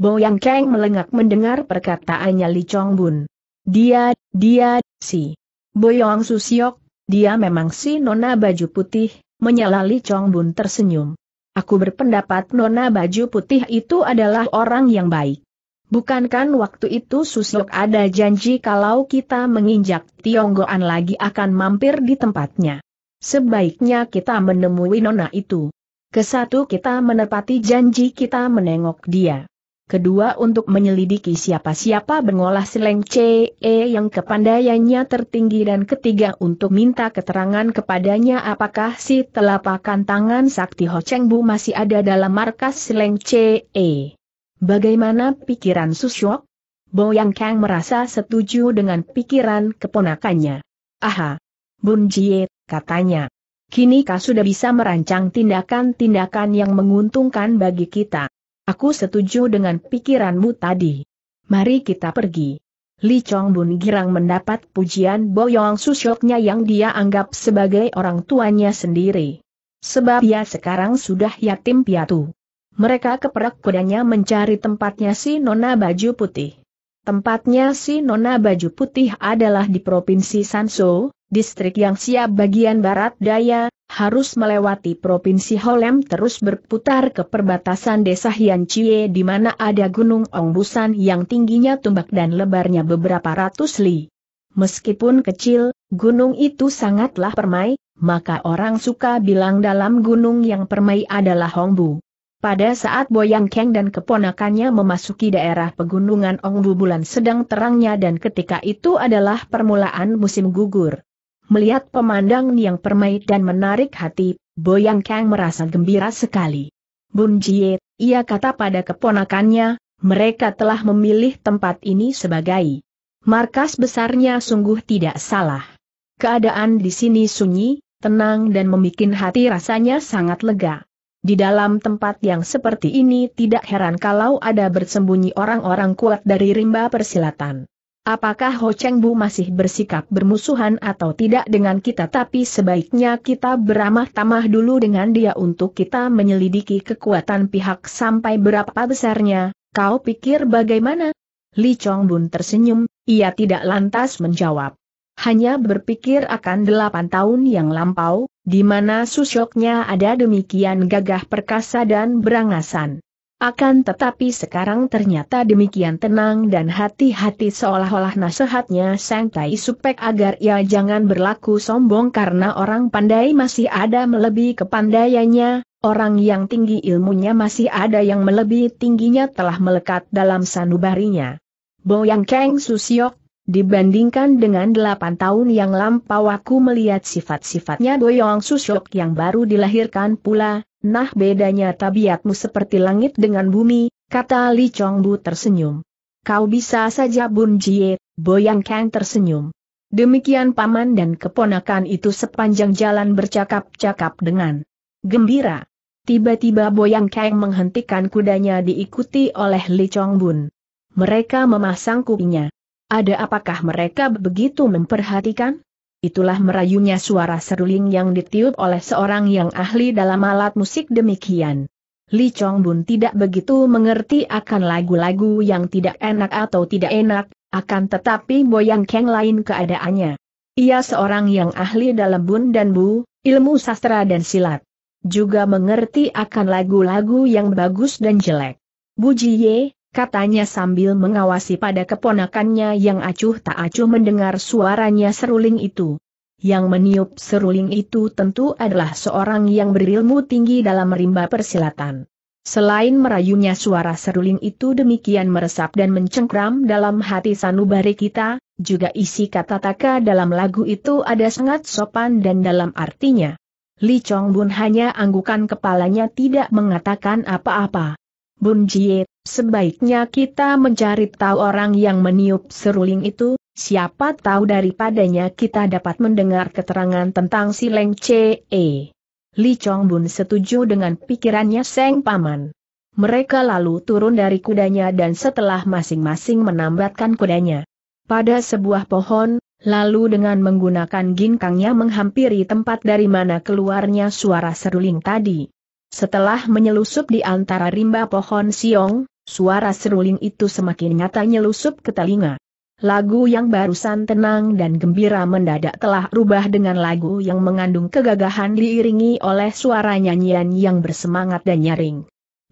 Yang Kang melengak mendengar perkataannya Li Chong Bun. Dia, dia, si. Boyong Susyok, dia memang si nona baju putih, menyala Li Chong Bun tersenyum. Aku berpendapat Nona Baju Putih itu adalah orang yang baik. Bukankan waktu itu Susuk ada janji kalau kita menginjak Tionggoan lagi akan mampir di tempatnya. Sebaiknya kita menemui Nona itu. Kesatu kita menepati janji kita menengok dia kedua untuk menyelidiki siapa-siapa bengolah Seleng CE e, yang kepandaiannya tertinggi dan ketiga untuk minta keterangan kepadanya apakah si telapakan tangan sakti Ho Cheng Bu masih ada dalam markas Seleng CE. E. Bagaimana pikiran Susyok? yang Kang merasa setuju dengan pikiran keponakannya. Aha! Bun Jie, katanya. Kini kau sudah bisa merancang tindakan-tindakan yang menguntungkan bagi kita. Aku setuju dengan pikiranmu tadi. Mari kita pergi. Li Chong Bun girang mendapat pujian Boyong Susyoknya yang dia anggap sebagai orang tuanya sendiri. Sebab ia sekarang sudah yatim piatu. Mereka keperak kudanya mencari tempatnya si Nona Baju Putih. Tempatnya si Nona Baju Putih adalah di Provinsi Sanso, distrik yang siap bagian barat daya, harus melewati Provinsi Holem terus berputar ke perbatasan desa Hian di mana ada Gunung Ongbusan yang tingginya tumbak dan lebarnya beberapa ratus li. Meskipun kecil, gunung itu sangatlah permai, maka orang suka bilang dalam gunung yang permai adalah Hongbu. Pada saat Boyang Keng dan keponakannya memasuki daerah pegunungan Ongbu bulan sedang terangnya dan ketika itu adalah permulaan musim gugur. Melihat pemandangan yang permai dan menarik hati, Boyang Kang merasa gembira sekali. Bun Jie, ia kata pada keponakannya, mereka telah memilih tempat ini sebagai markas besarnya sungguh tidak salah. Keadaan di sini sunyi, tenang dan membuat hati rasanya sangat lega. Di dalam tempat yang seperti ini tidak heran kalau ada bersembunyi orang-orang kuat dari rimba persilatan. Apakah Ho Cheng Bu masih bersikap bermusuhan atau tidak dengan kita tapi sebaiknya kita beramah-tamah dulu dengan dia untuk kita menyelidiki kekuatan pihak sampai berapa besarnya, kau pikir bagaimana? Li Chong Bun tersenyum, ia tidak lantas menjawab. Hanya berpikir akan delapan tahun yang lampau, di mana susyoknya ada demikian gagah perkasa dan berangasan. Akan tetapi sekarang ternyata demikian tenang dan hati-hati seolah-olah nasihatnya Sang Tai Supek agar ia jangan berlaku sombong karena orang pandai masih ada melebihi kepandaiannya, orang yang tinggi ilmunya masih ada yang melebihi tingginya telah melekat dalam sanubarinya. Boyang Kang Susiok Dibandingkan dengan delapan tahun yang lampau aku melihat sifat-sifatnya Doyong Susyok yang baru dilahirkan pula, nah bedanya tabiatmu seperti langit dengan bumi, kata Li Chongbu tersenyum. Kau bisa saja Bun Jie, Boyang Kang tersenyum. Demikian paman dan keponakan itu sepanjang jalan bercakap-cakap dengan gembira. Tiba-tiba Boyang Kang menghentikan kudanya diikuti oleh Li Chong Bun. Mereka memasang kupinya. Ada apakah mereka begitu memperhatikan? Itulah merayunya suara seruling yang ditiup oleh seorang yang ahli dalam alat musik demikian. Li Chong Bun tidak begitu mengerti akan lagu-lagu yang tidak enak atau tidak enak, akan tetapi Boyang Keng lain keadaannya. Ia seorang yang ahli dalam bun dan bu, ilmu sastra dan silat. Juga mengerti akan lagu-lagu yang bagus dan jelek. Bu Jie katanya sambil mengawasi pada keponakannya yang acuh tak acuh mendengar suaranya seruling itu. Yang meniup seruling itu tentu adalah seorang yang berilmu tinggi dalam rimba persilatan. Selain merayunya suara seruling itu demikian meresap dan mencengkram dalam hati sanubari kita, juga isi kata-taka dalam lagu itu ada sangat sopan dan dalam artinya. Li Chong Bun hanya anggukan kepalanya tidak mengatakan apa-apa. Bun Jie, sebaiknya kita mencari tahu orang yang meniup seruling itu, siapa tahu daripadanya kita dapat mendengar keterangan tentang si Leng Che. Li Chong Bun setuju dengan pikirannya Seng Paman. Mereka lalu turun dari kudanya dan setelah masing-masing menambatkan kudanya pada sebuah pohon, lalu dengan menggunakan ginkangnya menghampiri tempat dari mana keluarnya suara seruling tadi. Setelah menyelusup di antara rimba pohon siong, suara seruling itu semakin nyata nyelusup ke telinga. Lagu yang barusan tenang dan gembira mendadak telah rubah dengan lagu yang mengandung kegagahan diiringi oleh suara nyanyian yang bersemangat dan nyaring.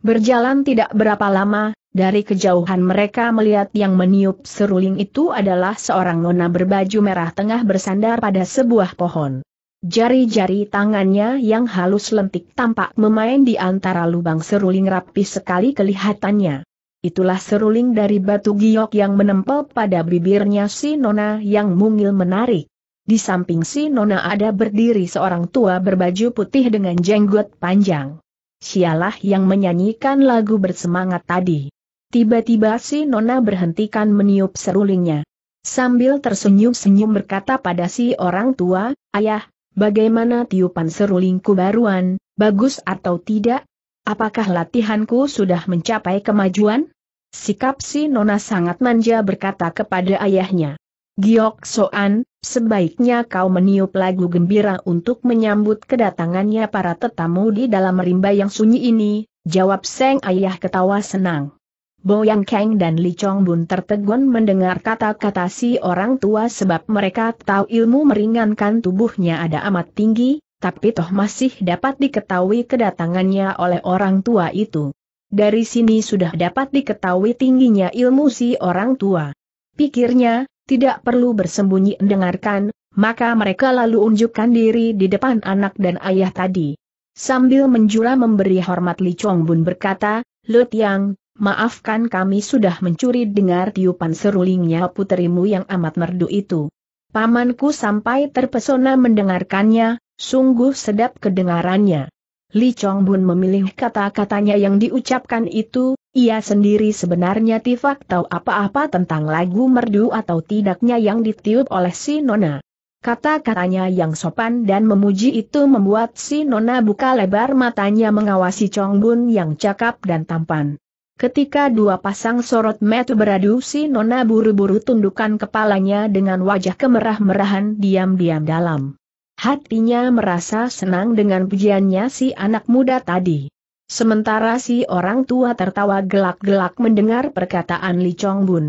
Berjalan tidak berapa lama, dari kejauhan mereka melihat yang meniup seruling itu adalah seorang nona berbaju merah tengah bersandar pada sebuah pohon. Jari-jari tangannya yang halus lentik tampak memain di antara lubang seruling rapi sekali kelihatannya. Itulah seruling dari batu giok yang menempel pada bibirnya si Nona yang mungil menarik. Di samping si Nona ada berdiri seorang tua berbaju putih dengan jenggot panjang. Sialah yang menyanyikan lagu bersemangat tadi. Tiba-tiba si Nona berhentikan meniup serulingnya. Sambil tersenyum-senyum berkata pada si orang tua, Ayah, Bagaimana tiupan serulingku baruan, bagus atau tidak? Apakah latihanku sudah mencapai kemajuan? Sikap si Nona sangat manja berkata kepada ayahnya. Giok Soan, sebaiknya kau meniup lagu gembira untuk menyambut kedatangannya para tetamu di dalam rimba yang sunyi ini, jawab Seng Ayah ketawa senang. Yang Kang dan Li Chong Bun tertegun mendengar kata-kata si orang tua sebab mereka tahu ilmu meringankan tubuhnya ada amat tinggi, tapi toh masih dapat diketahui kedatangannya oleh orang tua itu. Dari sini sudah dapat diketahui tingginya ilmu si orang tua. Pikirnya, tidak perlu bersembunyi mendengarkan, maka mereka lalu unjukkan diri di depan anak dan ayah tadi. Sambil menjula memberi hormat Li Chong Bun berkata, Lut Yang, maafkan kami sudah mencuri dengar tiupan serulingnya puterimu yang amat merdu itu. Pamanku sampai terpesona mendengarkannya, sungguh sedap kedengarannya. Li Chong Bun memilih kata-katanya yang diucapkan itu, ia sendiri sebenarnya tifak tahu apa-apa tentang lagu merdu atau tidaknya yang ditiup oleh si Nona. Kata-katanya yang sopan dan memuji itu membuat si Nona buka lebar matanya mengawasi Chong Bun yang cakap dan tampan. Ketika dua pasang sorot mata beradu si Nona buru-buru tundukkan kepalanya dengan wajah kemerah-merahan diam-diam dalam. Hatinya merasa senang dengan pujiannya si anak muda tadi. Sementara si orang tua tertawa gelak-gelak mendengar perkataan Li Chong Bun.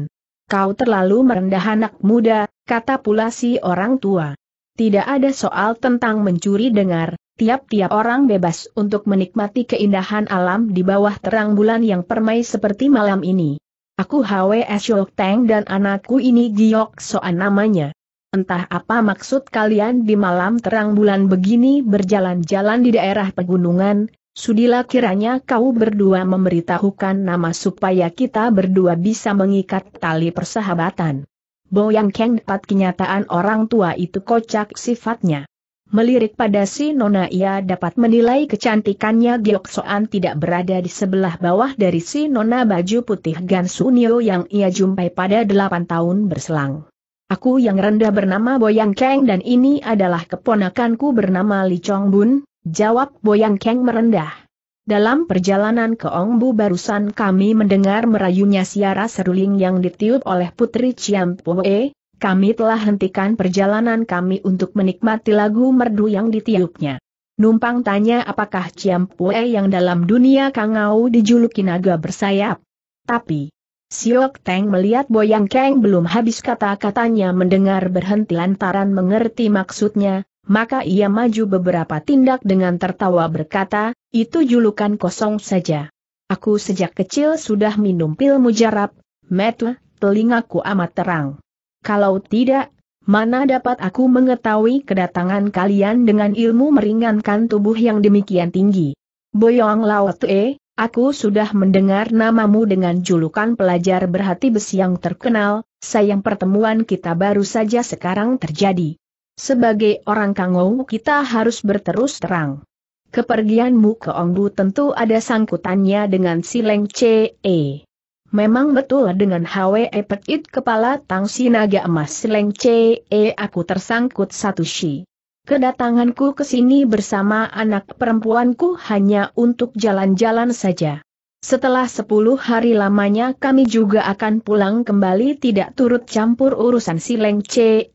Kau terlalu merendah anak muda, kata pula si orang tua. Tidak ada soal tentang mencuri dengar, tiap-tiap orang bebas untuk menikmati keindahan alam di bawah terang bulan yang permai seperti malam ini. Aku Hwe Shok Teng dan anakku ini Giok Soan namanya. Entah apa maksud kalian di malam terang bulan begini berjalan-jalan di daerah pegunungan, sudilah kiranya kau berdua memberitahukan nama supaya kita berdua bisa mengikat tali persahabatan. Boyang Keng dapat kenyataan orang tua itu kocak sifatnya. Melirik pada si Nona ia dapat menilai kecantikannya Giok Soan tidak berada di sebelah bawah dari si Nona baju putih Gansu Nio yang ia jumpai pada delapan tahun berselang. Aku yang rendah bernama Boyang Keng dan ini adalah keponakanku bernama Li Chong Bun, jawab Boyang Keng merendah. Dalam perjalanan ke Ongbu barusan kami mendengar merayunya siara seruling yang ditiup oleh Putri Chiam Poe, kami telah hentikan perjalanan kami untuk menikmati lagu merdu yang ditiupnya. Numpang tanya apakah Ciam Pue yang dalam dunia Kangau dijuluki naga bersayap. Tapi, Siok Teng melihat Boyang Keng belum habis kata-katanya mendengar berhenti lantaran mengerti maksudnya, maka ia maju beberapa tindak dengan tertawa berkata, itu julukan kosong saja. Aku sejak kecil sudah minum pil mujarab, metu, telingaku amat terang. Kalau tidak, mana dapat aku mengetahui kedatangan kalian dengan ilmu meringankan tubuh yang demikian tinggi? Boyong Lao Tue, aku sudah mendengar namamu dengan julukan pelajar berhati besi yang terkenal, sayang pertemuan kita baru saja sekarang terjadi. Sebagai orang kangou kita harus berterus terang. Kepergianmu ke Ongbu tentu ada sangkutannya dengan sileng Ce. Memang betul dengan Hwe Petit kepala Tang Si Naga Emas Leng Ce aku tersangkut satu si. Kedatanganku ke sini bersama anak perempuanku hanya untuk jalan-jalan saja. Setelah sepuluh hari lamanya kami juga akan pulang kembali tidak turut campur urusan si Leng Ce.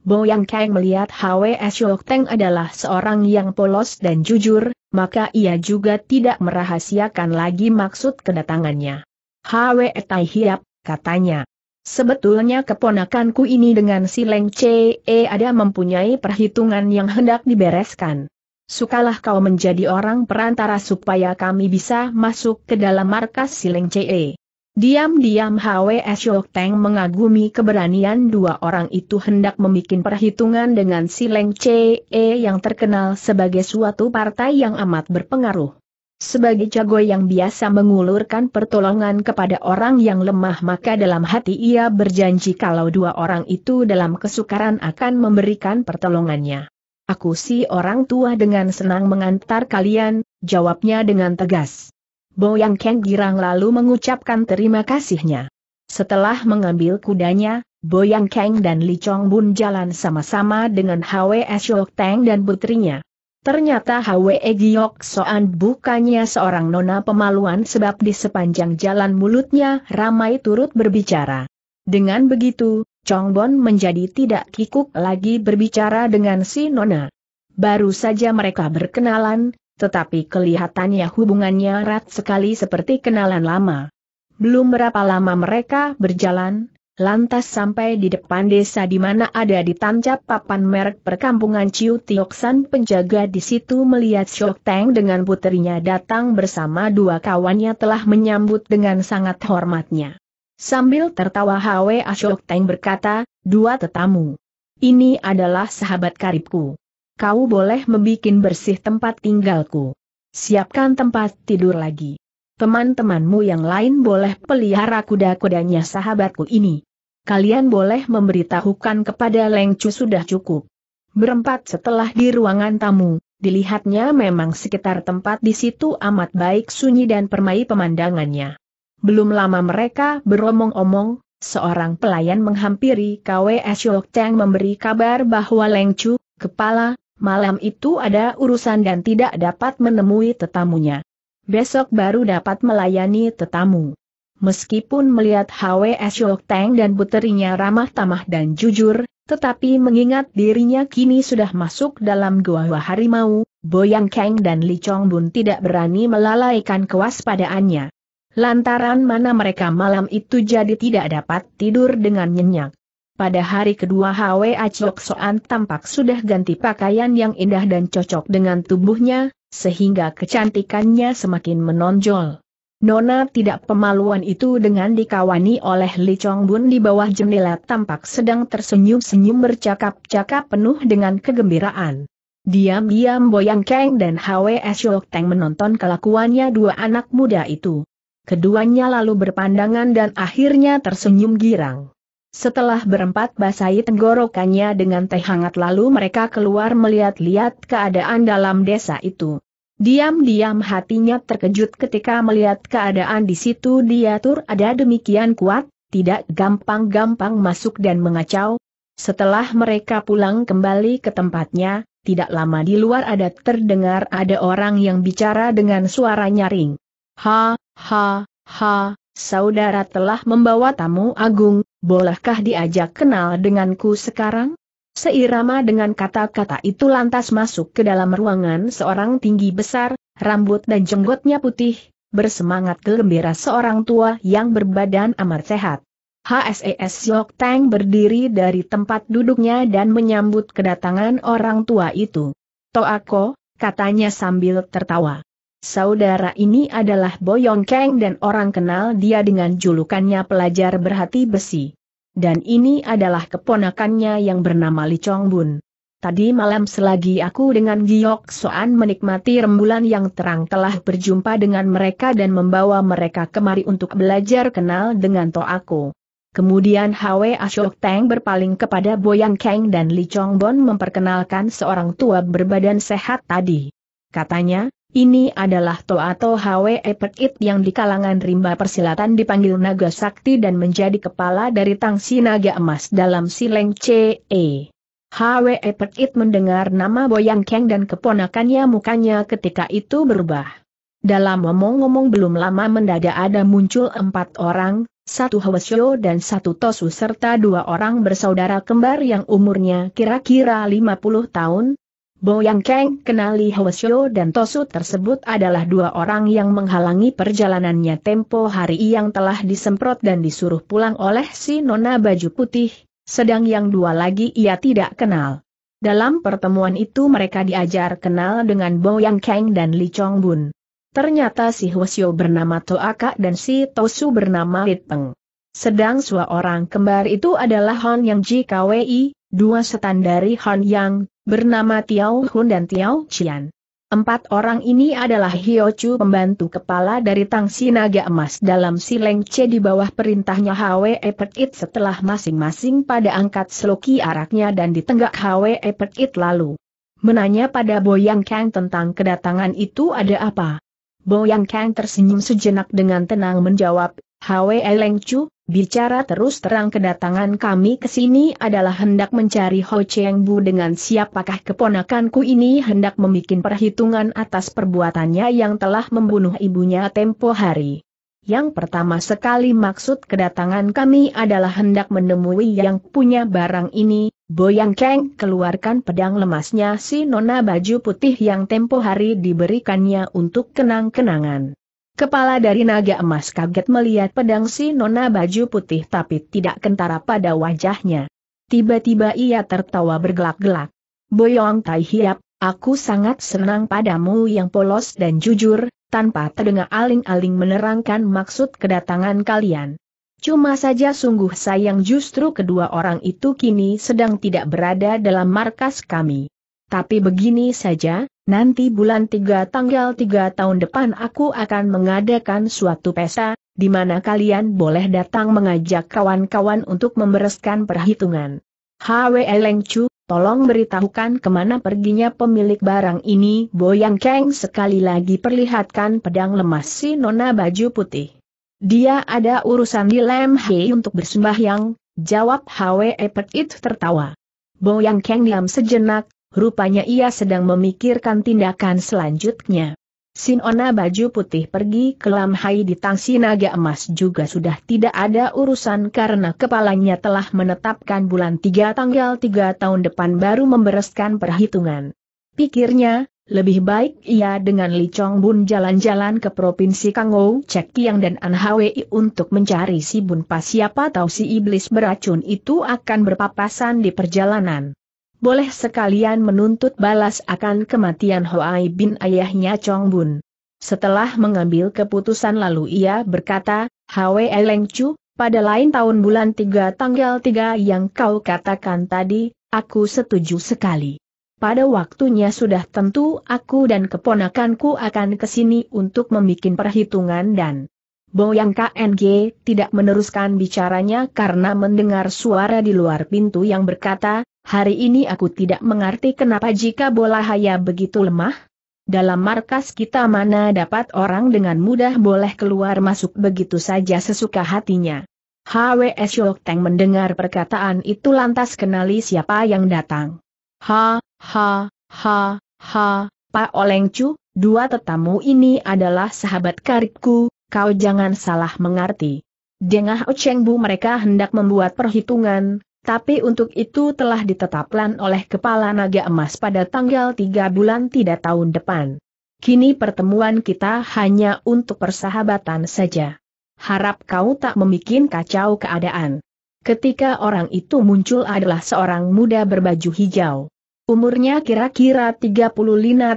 Boyang Kang melihat Hwe Shok Teng adalah seorang yang polos dan jujur, maka ia juga tidak merahasiakan lagi maksud kedatangannya. Hwe Tai Hiap, katanya. Sebetulnya keponakanku ini dengan si Leng Ce eh, ada mempunyai perhitungan yang hendak dibereskan. Sukalah kau menjadi orang perantara supaya kami bisa masuk ke dalam markas si Leng Ce. Diam-diam Hwe Yok Teng mengagumi keberanian dua orang itu hendak membuat perhitungan dengan si Leng Ce eh, yang terkenal sebagai suatu partai yang amat berpengaruh. Sebagai jago yang biasa mengulurkan pertolongan kepada orang yang lemah maka dalam hati ia berjanji kalau dua orang itu dalam kesukaran akan memberikan pertolongannya. Aku si orang tua dengan senang mengantar kalian, jawabnya dengan tegas. Boyang Keng girang lalu mengucapkan terima kasihnya. Setelah mengambil kudanya, Boyang Keng dan Li Chong Bun jalan sama-sama dengan Hwe Shok Teng dan putrinya. Ternyata Hwe Giok Soan bukannya seorang nona pemaluan sebab di sepanjang jalan mulutnya ramai turut berbicara. Dengan begitu, Chongbon menjadi tidak kikuk lagi berbicara dengan si nona. Baru saja mereka berkenalan, tetapi kelihatannya hubungannya erat sekali seperti kenalan lama. Belum berapa lama mereka berjalan, lantas sampai di depan desa di mana ada ditancap papan merek perkampungan Ciu Tioksan penjaga di situ melihat Shok Teng dengan putrinya datang bersama dua kawannya telah menyambut dengan sangat hormatnya. Sambil tertawa Hwe, Shok Teng berkata, dua tetamu. Ini adalah sahabat karibku. Kau boleh membuat bersih tempat tinggalku. Siapkan tempat tidur lagi teman-temanmu yang lain boleh pelihara kuda-kudanya sahabatku ini. Kalian boleh memberitahukan kepada Leng sudah cukup. Berempat setelah di ruangan tamu, dilihatnya memang sekitar tempat di situ amat baik sunyi dan permai pemandangannya. Belum lama mereka beromong-omong, seorang pelayan menghampiri KWS Yok Teng memberi kabar bahwa Leng kepala, malam itu ada urusan dan tidak dapat menemui tetamunya besok baru dapat melayani tetamu. Meskipun melihat Hwe Yok Teng dan puterinya ramah tamah dan jujur, tetapi mengingat dirinya kini sudah masuk dalam gua harimau, Boyang Kang dan Li Chong Bun tidak berani melalaikan kewaspadaannya. Lantaran mana mereka malam itu jadi tidak dapat tidur dengan nyenyak. Pada hari kedua Hwa Chok Soan tampak sudah ganti pakaian yang indah dan cocok dengan tubuhnya, sehingga kecantikannya semakin menonjol. Nona tidak pemaluan itu dengan dikawani oleh Li Chong Bun di bawah jendela tampak sedang tersenyum-senyum bercakap-cakap penuh dengan kegembiraan. Diam-diam Boyang Kang dan HWS Yok Teng menonton kelakuannya dua anak muda itu. Keduanya lalu berpandangan dan akhirnya tersenyum girang. Setelah berempat basahi tenggorokannya dengan teh hangat lalu mereka keluar melihat-lihat keadaan dalam desa itu. Diam-diam hatinya terkejut ketika melihat keadaan di situ diatur ada demikian kuat, tidak gampang-gampang masuk dan mengacau. Setelah mereka pulang kembali ke tempatnya, tidak lama di luar ada terdengar ada orang yang bicara dengan suara nyaring. Ha, ha, ha, saudara telah membawa tamu agung, bolehkah diajak kenal denganku sekarang? Seirama dengan kata-kata itu lantas masuk ke dalam ruangan seorang tinggi besar, rambut dan jenggotnya putih, bersemangat gembira seorang tua yang berbadan amat sehat. HSES e Yok Tang berdiri dari tempat duduknya dan menyambut kedatangan orang tua itu. Toako, katanya sambil tertawa. Saudara ini adalah Boyong Kang dan orang kenal dia dengan julukannya pelajar berhati besi. Dan ini adalah keponakannya yang bernama Li Chong Bun. Tadi malam selagi aku dengan Giok Soan menikmati rembulan yang terang telah berjumpa dengan mereka dan membawa mereka kemari untuk belajar kenal dengan to aku. Kemudian Hwe Ashok Teng berpaling kepada Boyang Kang dan Li Chong Bun memperkenalkan seorang tua berbadan sehat tadi. Katanya, ini adalah atau Hwe Pekit yang di kalangan rimba persilatan dipanggil Naga Sakti dan menjadi kepala dari Tangsi Naga Emas dalam Sileng CE. Hwe Pekit mendengar nama Boyang Keng dan keponakannya mukanya ketika itu berubah. Dalam ngomong-ngomong belum lama mendadak ada muncul empat orang, satu Shio dan satu Tosu serta dua orang bersaudara kembar yang umurnya kira-kira 50 tahun, Boyang Kang kenali Hwasyo dan Tosu tersebut adalah dua orang yang menghalangi perjalanannya tempo hari yang telah disemprot dan disuruh pulang oleh si Nona Baju Putih, sedang yang dua lagi ia tidak kenal. Dalam pertemuan itu mereka diajar kenal dengan Yang Kang dan Li Chong Bun. Ternyata si Hwasyo bernama Toaka dan si Tosu bernama Litpeng. Sedang dua orang kembar itu adalah Hon Yang Ji Kwi, dua setan dari Hon Yang, bernama Tiao Hun dan Tiao Qian. Empat orang ini adalah Hiochu pembantu kepala dari Tang Sinaga Emas dalam Sileng C di bawah perintahnya Hwe Pekit setelah masing-masing pada angkat seloki araknya dan ditenggak Hwe Pekit lalu. Menanya pada Boyang Kang tentang kedatangan itu ada apa. Boyang Kang tersenyum sejenak dengan tenang menjawab, Hwe Leng Chu, Bicara terus terang kedatangan kami ke sini adalah hendak mencari Ho Cheng Bu dengan siapakah keponakanku ini hendak membuat perhitungan atas perbuatannya yang telah membunuh ibunya tempo hari. Yang pertama sekali maksud kedatangan kami adalah hendak menemui yang punya barang ini, Boyang Cheng keluarkan pedang lemasnya si nona baju putih yang tempo hari diberikannya untuk kenang-kenangan. Kepala dari naga emas kaget melihat pedang si nona baju putih tapi tidak kentara pada wajahnya. Tiba-tiba ia tertawa bergelak-gelak. Boyong Tai Hiap, aku sangat senang padamu yang polos dan jujur, tanpa terdengar aling-aling menerangkan maksud kedatangan kalian. Cuma saja sungguh sayang justru kedua orang itu kini sedang tidak berada dalam markas kami. Tapi begini saja, nanti bulan 3 tanggal 3 tahun depan aku akan mengadakan suatu pesta, di mana kalian boleh datang mengajak kawan-kawan untuk membereskan perhitungan. HW Elengcu, tolong beritahukan kemana perginya pemilik barang ini. Boyang Kang sekali lagi perlihatkan pedang lemas si nona baju putih. Dia ada urusan di Lem Hei untuk bersembahyang, jawab HW Epet It tertawa. Boyang Kang diam sejenak, rupanya ia sedang memikirkan tindakan selanjutnya. Sinona baju putih pergi ke Lam Hai di tangsi naga emas juga sudah tidak ada urusan karena kepalanya telah menetapkan bulan 3 tanggal 3 tahun depan baru membereskan perhitungan. Pikirnya, lebih baik ia dengan Li Chong Bun jalan-jalan ke Provinsi Kangou Cek Kiang dan An Hwi untuk mencari si Bun Pas siapa tahu si iblis beracun itu akan berpapasan di perjalanan boleh sekalian menuntut balas akan kematian Hoai bin ayahnya Chong Bun. Setelah mengambil keputusan lalu ia berkata, Hwe Leng Chu, pada lain tahun bulan 3 tanggal 3 yang kau katakan tadi, aku setuju sekali. Pada waktunya sudah tentu aku dan keponakanku akan ke sini untuk membuat perhitungan dan Boyang KNG tidak meneruskan bicaranya karena mendengar suara di luar pintu yang berkata, Hari ini aku tidak mengerti kenapa jika bola haya begitu lemah. Dalam markas kita mana dapat orang dengan mudah boleh keluar masuk begitu saja sesuka hatinya. HWS Yok Teng mendengar perkataan itu lantas kenali siapa yang datang. Ha, ha, ha, ha, Pak Oleng Chu, dua tetamu ini adalah sahabat karibku, kau jangan salah mengerti. Dengah Ocheng Bu mereka hendak membuat perhitungan, tapi untuk itu telah ditetapkan oleh Kepala Naga Emas pada tanggal 3 bulan tidak tahun depan. Kini pertemuan kita hanya untuk persahabatan saja. Harap kau tak memikirkan kacau keadaan. Ketika orang itu muncul adalah seorang muda berbaju hijau. Umurnya kira-kira 35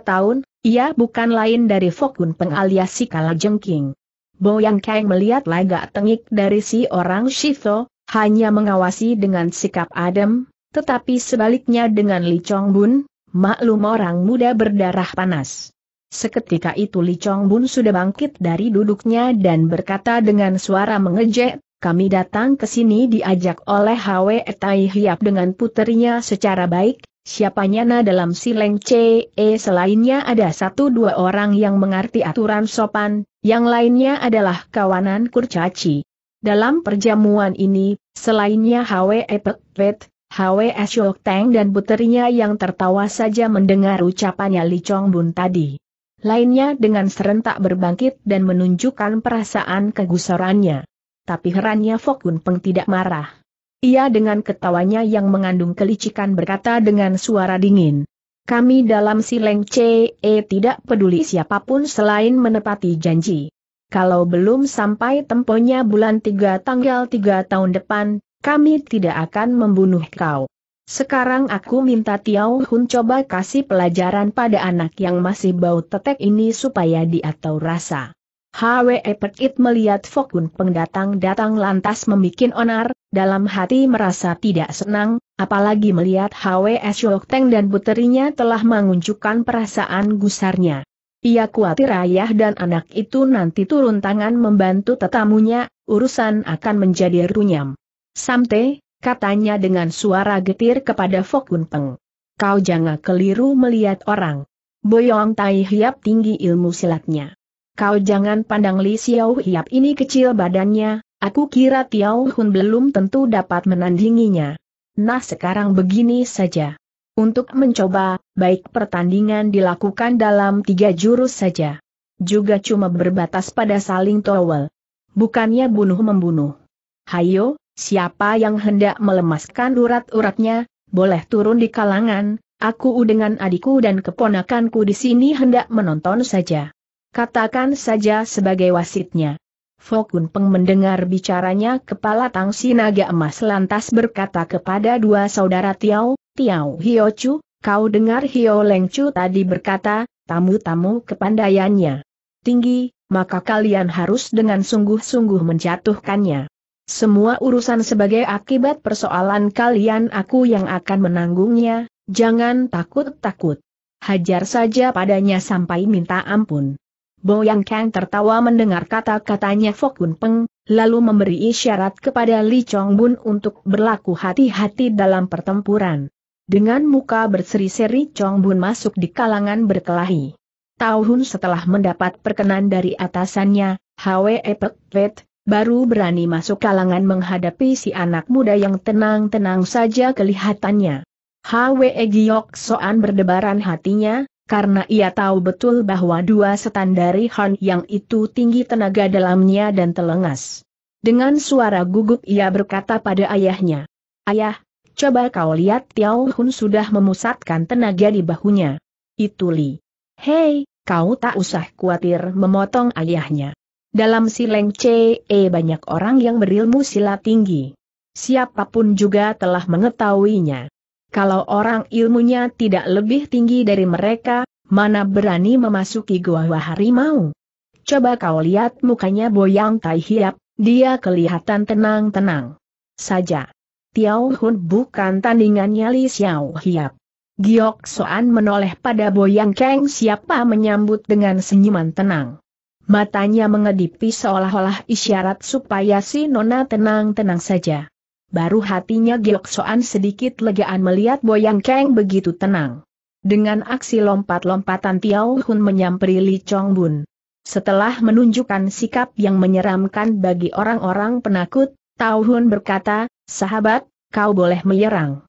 tahun, ia bukan lain dari Fokun Peng alias Sikala Jengking. Boyang Kang melihat lagak tengik dari si orang Shito, hanya mengawasi dengan sikap adem, tetapi sebaliknya dengan Li Chong Bun, maklum orang muda berdarah panas. Seketika itu Li Chong Bun sudah bangkit dari duduknya dan berkata dengan suara mengejek, kami datang ke sini diajak oleh Hwe Tai Hiap dengan puterinya secara baik, siapa nyana dalam sileng CE eh, selainnya ada satu dua orang yang mengerti aturan sopan, yang lainnya adalah kawanan kurcaci. Dalam perjamuan ini, selainnya Hwe Pet, Hwe Ashok Tang dan puterinya yang tertawa saja mendengar ucapannya Li Chong Bun tadi. Lainnya dengan serentak berbangkit dan menunjukkan perasaan kegusarannya. Tapi herannya Fokun Peng tidak marah. Ia dengan ketawanya yang mengandung kelicikan berkata dengan suara dingin. Kami dalam Sileng CE tidak peduli siapapun selain menepati janji kalau belum sampai temponya bulan 3 tanggal 3 tahun depan, kami tidak akan membunuh kau. Sekarang aku minta Tiau Hun coba kasih pelajaran pada anak yang masih bau tetek ini supaya dia tahu rasa. Hwe Perkit melihat Fokun pendatang datang lantas membuat onar, dalam hati merasa tidak senang, apalagi melihat Hwe Syok Teng dan puterinya telah mengunjukkan perasaan gusarnya. Ia khawatir ayah dan anak itu nanti turun tangan membantu tetamunya, urusan akan menjadi runyam. Samte, katanya dengan suara getir kepada Fokun Peng. Kau jangan keliru melihat orang. Boyong Tai Hiap tinggi ilmu silatnya. Kau jangan pandang Li Xiao Hiap ini kecil badannya, aku kira Tiao Hun belum tentu dapat menandinginya. Nah sekarang begini saja. Untuk mencoba, baik pertandingan dilakukan dalam tiga jurus saja. Juga cuma berbatas pada saling towel. Bukannya bunuh-membunuh. Hayo, siapa yang hendak melemaskan urat-uratnya, boleh turun di kalangan, aku dengan adikku dan keponakanku di sini hendak menonton saja. Katakan saja sebagai wasitnya. Fokun Peng mendengar bicaranya kepala Tang Sinaga Emas lantas berkata kepada dua saudara Tiao, Tiao Hiochu, kau dengar Hio Chu tadi berkata, tamu-tamu kepandaiannya tinggi, maka kalian harus dengan sungguh-sungguh menjatuhkannya. Semua urusan sebagai akibat persoalan kalian aku yang akan menanggungnya, jangan takut-takut. Hajar saja padanya sampai minta ampun. Boyang Kang tertawa mendengar kata-katanya Fokun Peng, lalu memberi isyarat kepada Li Chong Bun untuk berlaku hati-hati dalam pertempuran. Dengan muka berseri-seri Chong Bun masuk di kalangan berkelahi. Tahun setelah mendapat perkenan dari atasannya, Hwe Epek Vet, baru berani masuk kalangan menghadapi si anak muda yang tenang-tenang saja kelihatannya. Hwe Giok Soan berdebaran hatinya, karena ia tahu betul bahwa dua setan dari Han yang itu tinggi tenaga dalamnya dan telengas. Dengan suara gugup ia berkata pada ayahnya, Ayah, Coba kau lihat Tiao Hun sudah memusatkan tenaga di bahunya. Itu Li. Hei, kau tak usah khawatir memotong ayahnya. Dalam sileng CE eh, banyak orang yang berilmu silat tinggi. Siapapun juga telah mengetahuinya. Kalau orang ilmunya tidak lebih tinggi dari mereka, mana berani memasuki gua harimau? Coba kau lihat mukanya Boyang Tai Hiap, dia kelihatan tenang-tenang saja. Tiao Hun bukan tandingannya Li Xiao Hiap. Giok Soan menoleh pada Boyang Kang siapa menyambut dengan senyuman tenang. Matanya mengedipi seolah-olah isyarat supaya si Nona tenang-tenang saja. Baru hatinya Giok Soan sedikit legaan melihat Boyang Kang begitu tenang. Dengan aksi lompat-lompatan Tiao Hun menyamperi Li Chong Bun. Setelah menunjukkan sikap yang menyeramkan bagi orang-orang penakut, Tao Hun berkata, Sahabat, kau boleh menyerang.